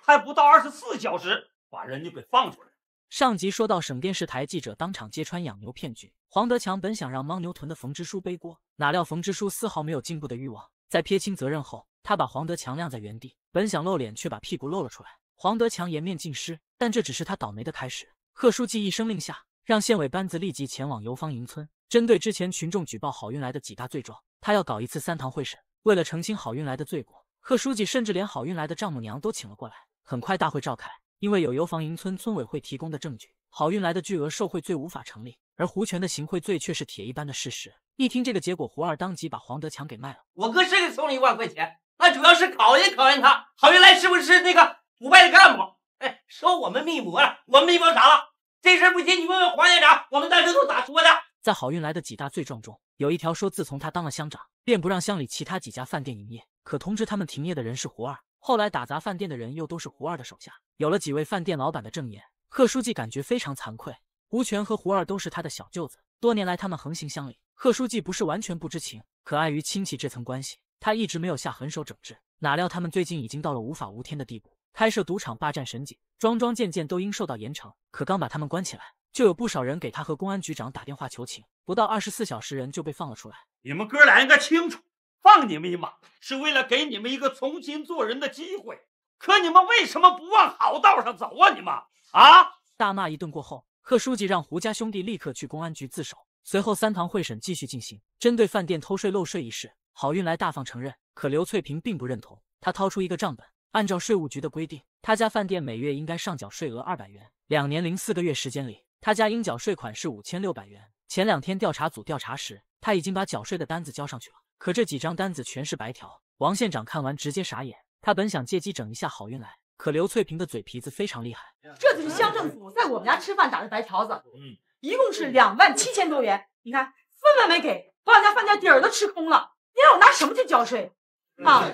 还不到二十四小时，把人就给放出来。上集说到，省电视台记者当场揭穿养牛骗局。黄德强本想让牦牛屯的冯支书背锅，哪料冯支书丝毫没有进步的欲望，在撇清责任后，他把黄德强晾在原地。本想露脸，却把屁股露了出来。黄德强颜面尽失，但这只是他倒霉的开始。贺书记一声令下，让县委班子立即前往油坊营村，针对之前群众举报好运来的几大罪状，他要搞一次三堂会审。为了澄清好运来的罪过，贺书记甚至连好运来的丈母娘都请了过来。很快，大会召开。因为有油房营村村委会提供的证据，好运来的巨额受贿罪无法成立，而胡权的行贿罪却是铁一般的事实。一听这个结果，胡二当即把黄德强给卖了。我哥是给送了一万块钱，那主要是考验考验他，好运来是不是那个腐败的干部？哎，收我们密谋了，我们密谋啥了？这事不行，你问问黄县长，我们当时都咋说的？在好运来的几大罪状中，有一条说，自从他当了乡长，便不让乡里其他几家饭店营业，可通知他们停业的人是胡二。后来打砸饭店的人又都是胡二的手下，有了几位饭店老板的证言，贺书记感觉非常惭愧。胡权和胡二都是他的小舅子，多年来他们横行乡里，贺书记不是完全不知情，可碍于亲戚这层关系，他一直没有下狠手整治。哪料他们最近已经到了无法无天的地步，开设赌场、霸占神井，桩桩件件都应受到严惩。可刚把他们关起来，就有不少人给他和公安局长打电话求情，不到二十四小时人就被放了出来。你们哥俩应该清楚。放你们一马，是为了给你们一个重新做人的机会。可你们为什么不往好道上走啊？你们啊！大骂一顿过后，贺书记让胡家兄弟立刻去公安局自首。随后，三堂会审继续进行。针对饭店偷税漏税一事，好运来大方承认。可刘翠萍并不认同。她掏出一个账本，按照税务局的规定，她家饭店每月应该上缴税额二百元。两年零四个月时间里，她家应缴税款是五千六百元。前两天调查组调查时，她已经把缴税的单子交上去了。可这几张单子全是白条，王县长看完直接傻眼。他本想借机整一下好运来，可刘翠萍的嘴皮子非常厉害。这是乡政府在我们家吃饭打的白条子，嗯，一共是两万七千多元。你看，分文没给，把俺家饭店底儿都吃空了。你让我拿什么去交税？[laughs] 啊，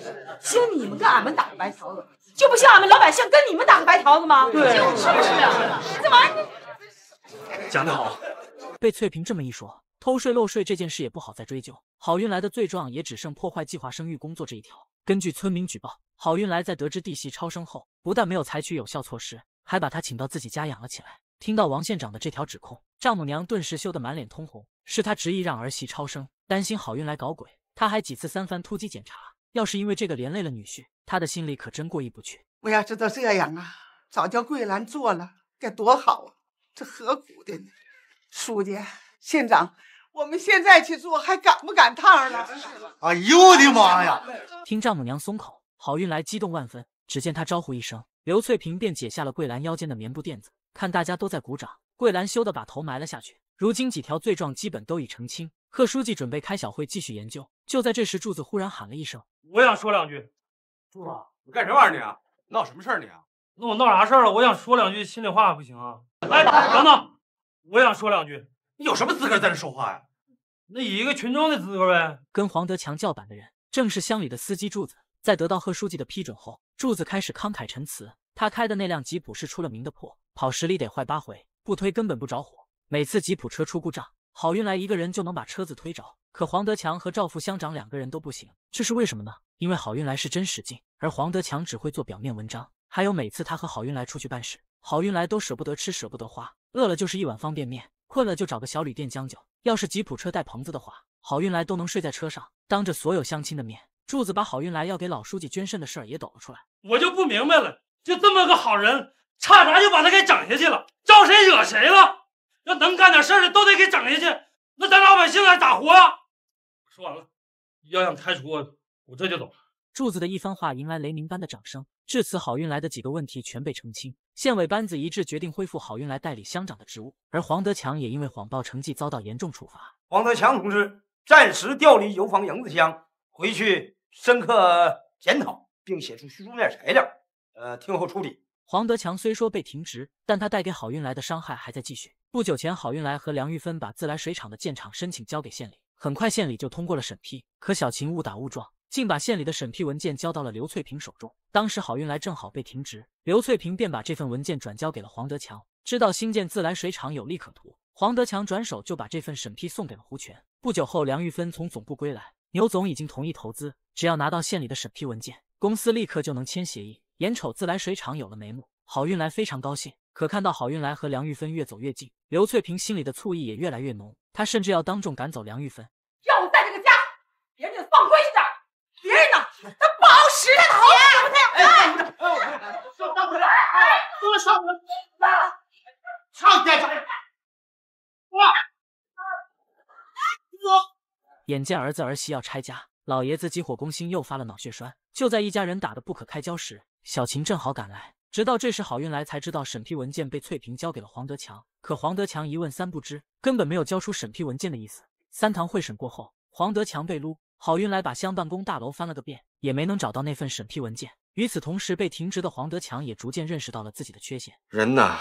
兴你们跟俺们打个白条子，就不像俺们老百姓跟你们打个白条子吗？对，是不是？这玩意儿讲得好。被翠萍这么一说。偷税漏税这件事也不好再追究，好运来的罪状也只剩破坏计划生育工作这一条。根据村民举报，好运来在得知弟媳超生后，不但没有采取有效措施，还把她请到自己家养了起来。听到王县长的这条指控，丈母娘顿时羞得满脸通红。是他执意让儿媳超生，担心好运来搞鬼，她还几次三番突击检查。要是因为这个连累了女婿，她的心里可真过意不去。我要知道这样啊，早叫桂兰做了该多好啊！这何苦的呢？书记、县长。我们现在去做还赶不赶趟了？[laughs] 哎呦我的妈呀！听丈母娘松口，好运来激动万分。只见他招呼一声，刘翠萍便解下了桂兰腰间的棉布垫子。看大家都在鼓掌，桂兰羞得把头埋了下去。如今几条罪状基本都已澄清，贺书记准备开小会继续研究。就在这时，柱子忽然喊了一声：“我想说两句。”柱子，你干啥玩意儿你？闹什么事儿你？那我闹啥事儿了？我想说两句心里话，不行啊！来，等等，我想说两句。你有什么资格在这说话呀？那以一个群众的资格呗。跟黄德强叫板的人正是乡里的司机柱子。在得到贺书记的批准后，柱子开始慷慨陈词。他开的那辆吉普是出了名的破，跑十里得坏八回，不推根本不着火。每次吉普车出故障，好运来一个人就能把车子推着。可黄德强和赵副乡长两个人都不行，这是为什么呢？因为好运来是真使劲，而黄德强只会做表面文章。还有每次他和好运来出去办事，好运来都舍不得吃舍不得花，饿了就是一碗方便面。困了就找个小旅店将就，要是吉普车带棚子的话，好运来都能睡在车上。当着所有乡亲的面，柱子把好运来要给老书记捐肾的事儿也抖了出来。我就不明白了，就这么个好人，差啥就把他给整下去了，招谁惹谁了？要能干点事儿的都得给整下去，那咱老百姓还咋活呀？说完了，要想开除我，我这就走。柱子的一番话迎来雷鸣般的掌声。至此，好运来的几个问题全被澄清。县委班子一致决定恢复郝运来代理乡长的职务，而黄德强也因为谎报成绩遭到严重处罚。黄德强同志暂时调离油坊营子乡，回去深刻检讨，并写出书面材料，呃，听候处理。黄德强虽说被停职，但他带给郝运来的伤害还在继续。不久前，郝运来和梁玉芬把自来水厂的建厂申请交给县里，很快县里就通过了审批。可小秦误打误撞。竟把县里的审批文件交到了刘翠萍手中。当时好运来正好被停职，刘翠萍便把这份文件转交给了黄德强。知道新建自来水厂有利可图，黄德强转手就把这份审批送给了胡权。不久后，梁玉芬从总部归来，牛总已经同意投资，只要拿到县里的审批文件，公司立刻就能签协议。眼瞅自来水厂有了眉目，好运来非常高兴。可看到好运来和梁玉芬越走越近，刘翠萍心里的醋意也越来越浓，他甚至要当众赶走梁玉芬。上当不？都上当了！上家家！我我！眼见儿子儿媳要拆家，老爷子急火攻心，又发了脑血栓。就在一家人打得不可开交时，小琴正好赶来。直到这时，好运来才知道审批文件被翠萍交给了黄德强，可黄德强一问三不知，根本没有交出审批文件的意思。三堂会审过后，黄德强被撸。好运来把乡办公大楼翻了个遍，也没能找到那份审批文件。与此同时，被停职的黄德强也逐渐认识到了自己的缺陷。人呐，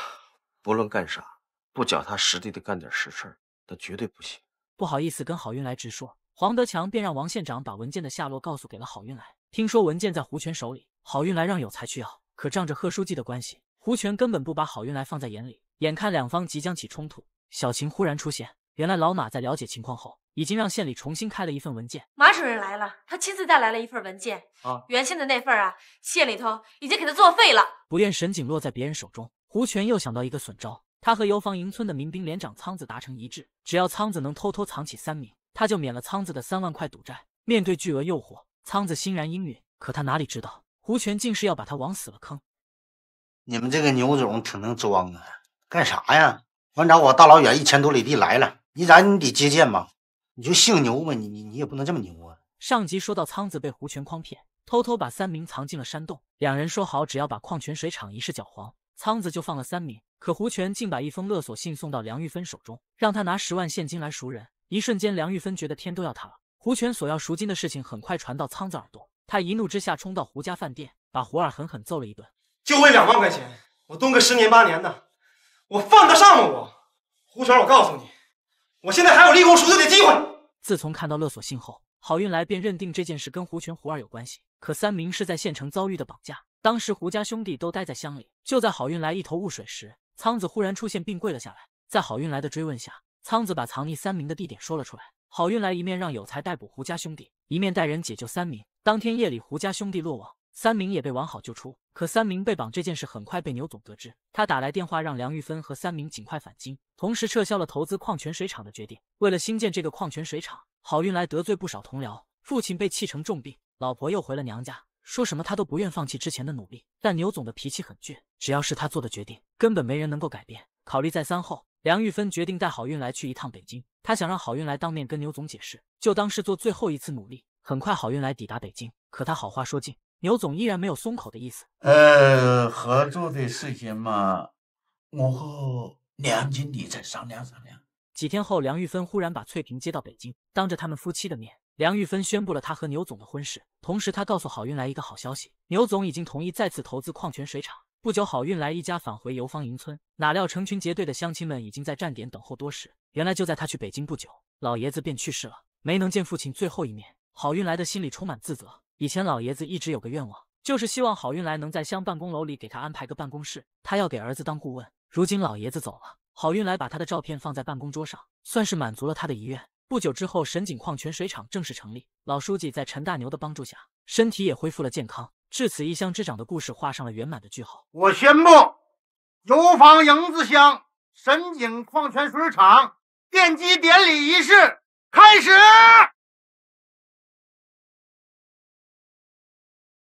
不论干啥，不脚踏实地的干点实事儿，那绝对不行。不好意思跟好运来直说，黄德强便让王县长把文件的下落告诉给了好运来。听说文件在胡权手里，好运来让有才去要。可仗着贺书记的关系，胡权根本不把好运来放在眼里。眼看两方即将起冲突，小琴忽然出现。原来老马在了解情况后。已经让县里重新开了一份文件。马主任来了，他亲自带来了一份文件啊。原先的那份啊，县里头已经给他作废了。不愿沈景落在别人手中，胡权又想到一个损招。他和油坊营村的民兵连长仓子达成一致，只要仓子能偷偷藏起三名，他就免了仓子的三万块赌债。面对巨额诱惑，仓子欣然应允。可他哪里知道，胡权竟是要把他往死了坑。你们这个牛总挺能装啊，干啥呀？团长，我大老远一千多里地来了，你咋你得接见吧？你就姓牛吧，你你你也不能这么牛啊！上集说到仓子被胡权诓骗，偷偷把三明藏进了山洞，两人说好只要把矿泉水厂一事搅黄，仓子就放了三明。可胡权竟把一封勒索信送到梁玉芬手中，让他拿十万现金来赎人。一瞬间，梁玉芬觉得天都要塌了。胡权索要赎金的事情很快传到仓子耳朵，他一怒之下冲到胡家饭店，把胡二狠狠揍了一顿。就为两万块钱，我蹲个十年八年的，我犯得上吗？我胡全，我告诉你。我现在还有立功赎罪的机会。自从看到勒索信后，好运来便认定这件事跟胡全、胡二有关系。可三明是在县城遭遇的绑架，当时胡家兄弟都待在乡里。就在好运来一头雾水时，仓子忽然出现并跪了下来。在好运来的追问下，仓子把藏匿三明的地点说了出来。好运来一面让有才逮捕胡家兄弟，一面带人解救三明。当天夜里，胡家兄弟落网。三明也被完好救出，可三明被绑这件事很快被牛总得知，他打来电话让梁玉芬和三明尽快返京，同时撤销了投资矿泉水厂的决定。为了兴建这个矿泉水厂，好运来得罪不少同僚，父亲被气成重病，老婆又回了娘家，说什么他都不愿放弃之前的努力。但牛总的脾气很倔，只要是他做的决定，根本没人能够改变。考虑再三后，梁玉芬决定带好运来去一趟北京，他想让好运来当面跟牛总解释，就当是做最后一次努力。很快，好运来抵达北京，可他好话说尽。牛总依然没有松口的意思。呃，合作的事情嘛，我和梁经理再商量商量。几天后，梁玉芬忽然把翠萍接到北京，当着他们夫妻的面，梁玉芬宣布了她和牛总的婚事。同时，她告诉好运来一个好消息：牛总已经同意再次投资矿泉水厂。不久，好运来一家返回油坊营村，哪料成群结队的乡亲们已经在站点等候多时。原来就在他去北京不久，老爷子便去世了，没能见父亲最后一面。好运来的心里充满自责。以前老爷子一直有个愿望，就是希望好运来能在乡办公楼里给他安排个办公室，他要给儿子当顾问。如今老爷子走了，好运来把他的照片放在办公桌上，算是满足了他的遗愿。不久之后，神井矿泉水厂正式成立，老书记在陈大牛的帮助下，身体也恢复了健康。至此，一乡之长的故事画上了圆满的句号。我宣布，油坊营子乡神井矿泉水厂奠基典礼仪式开始。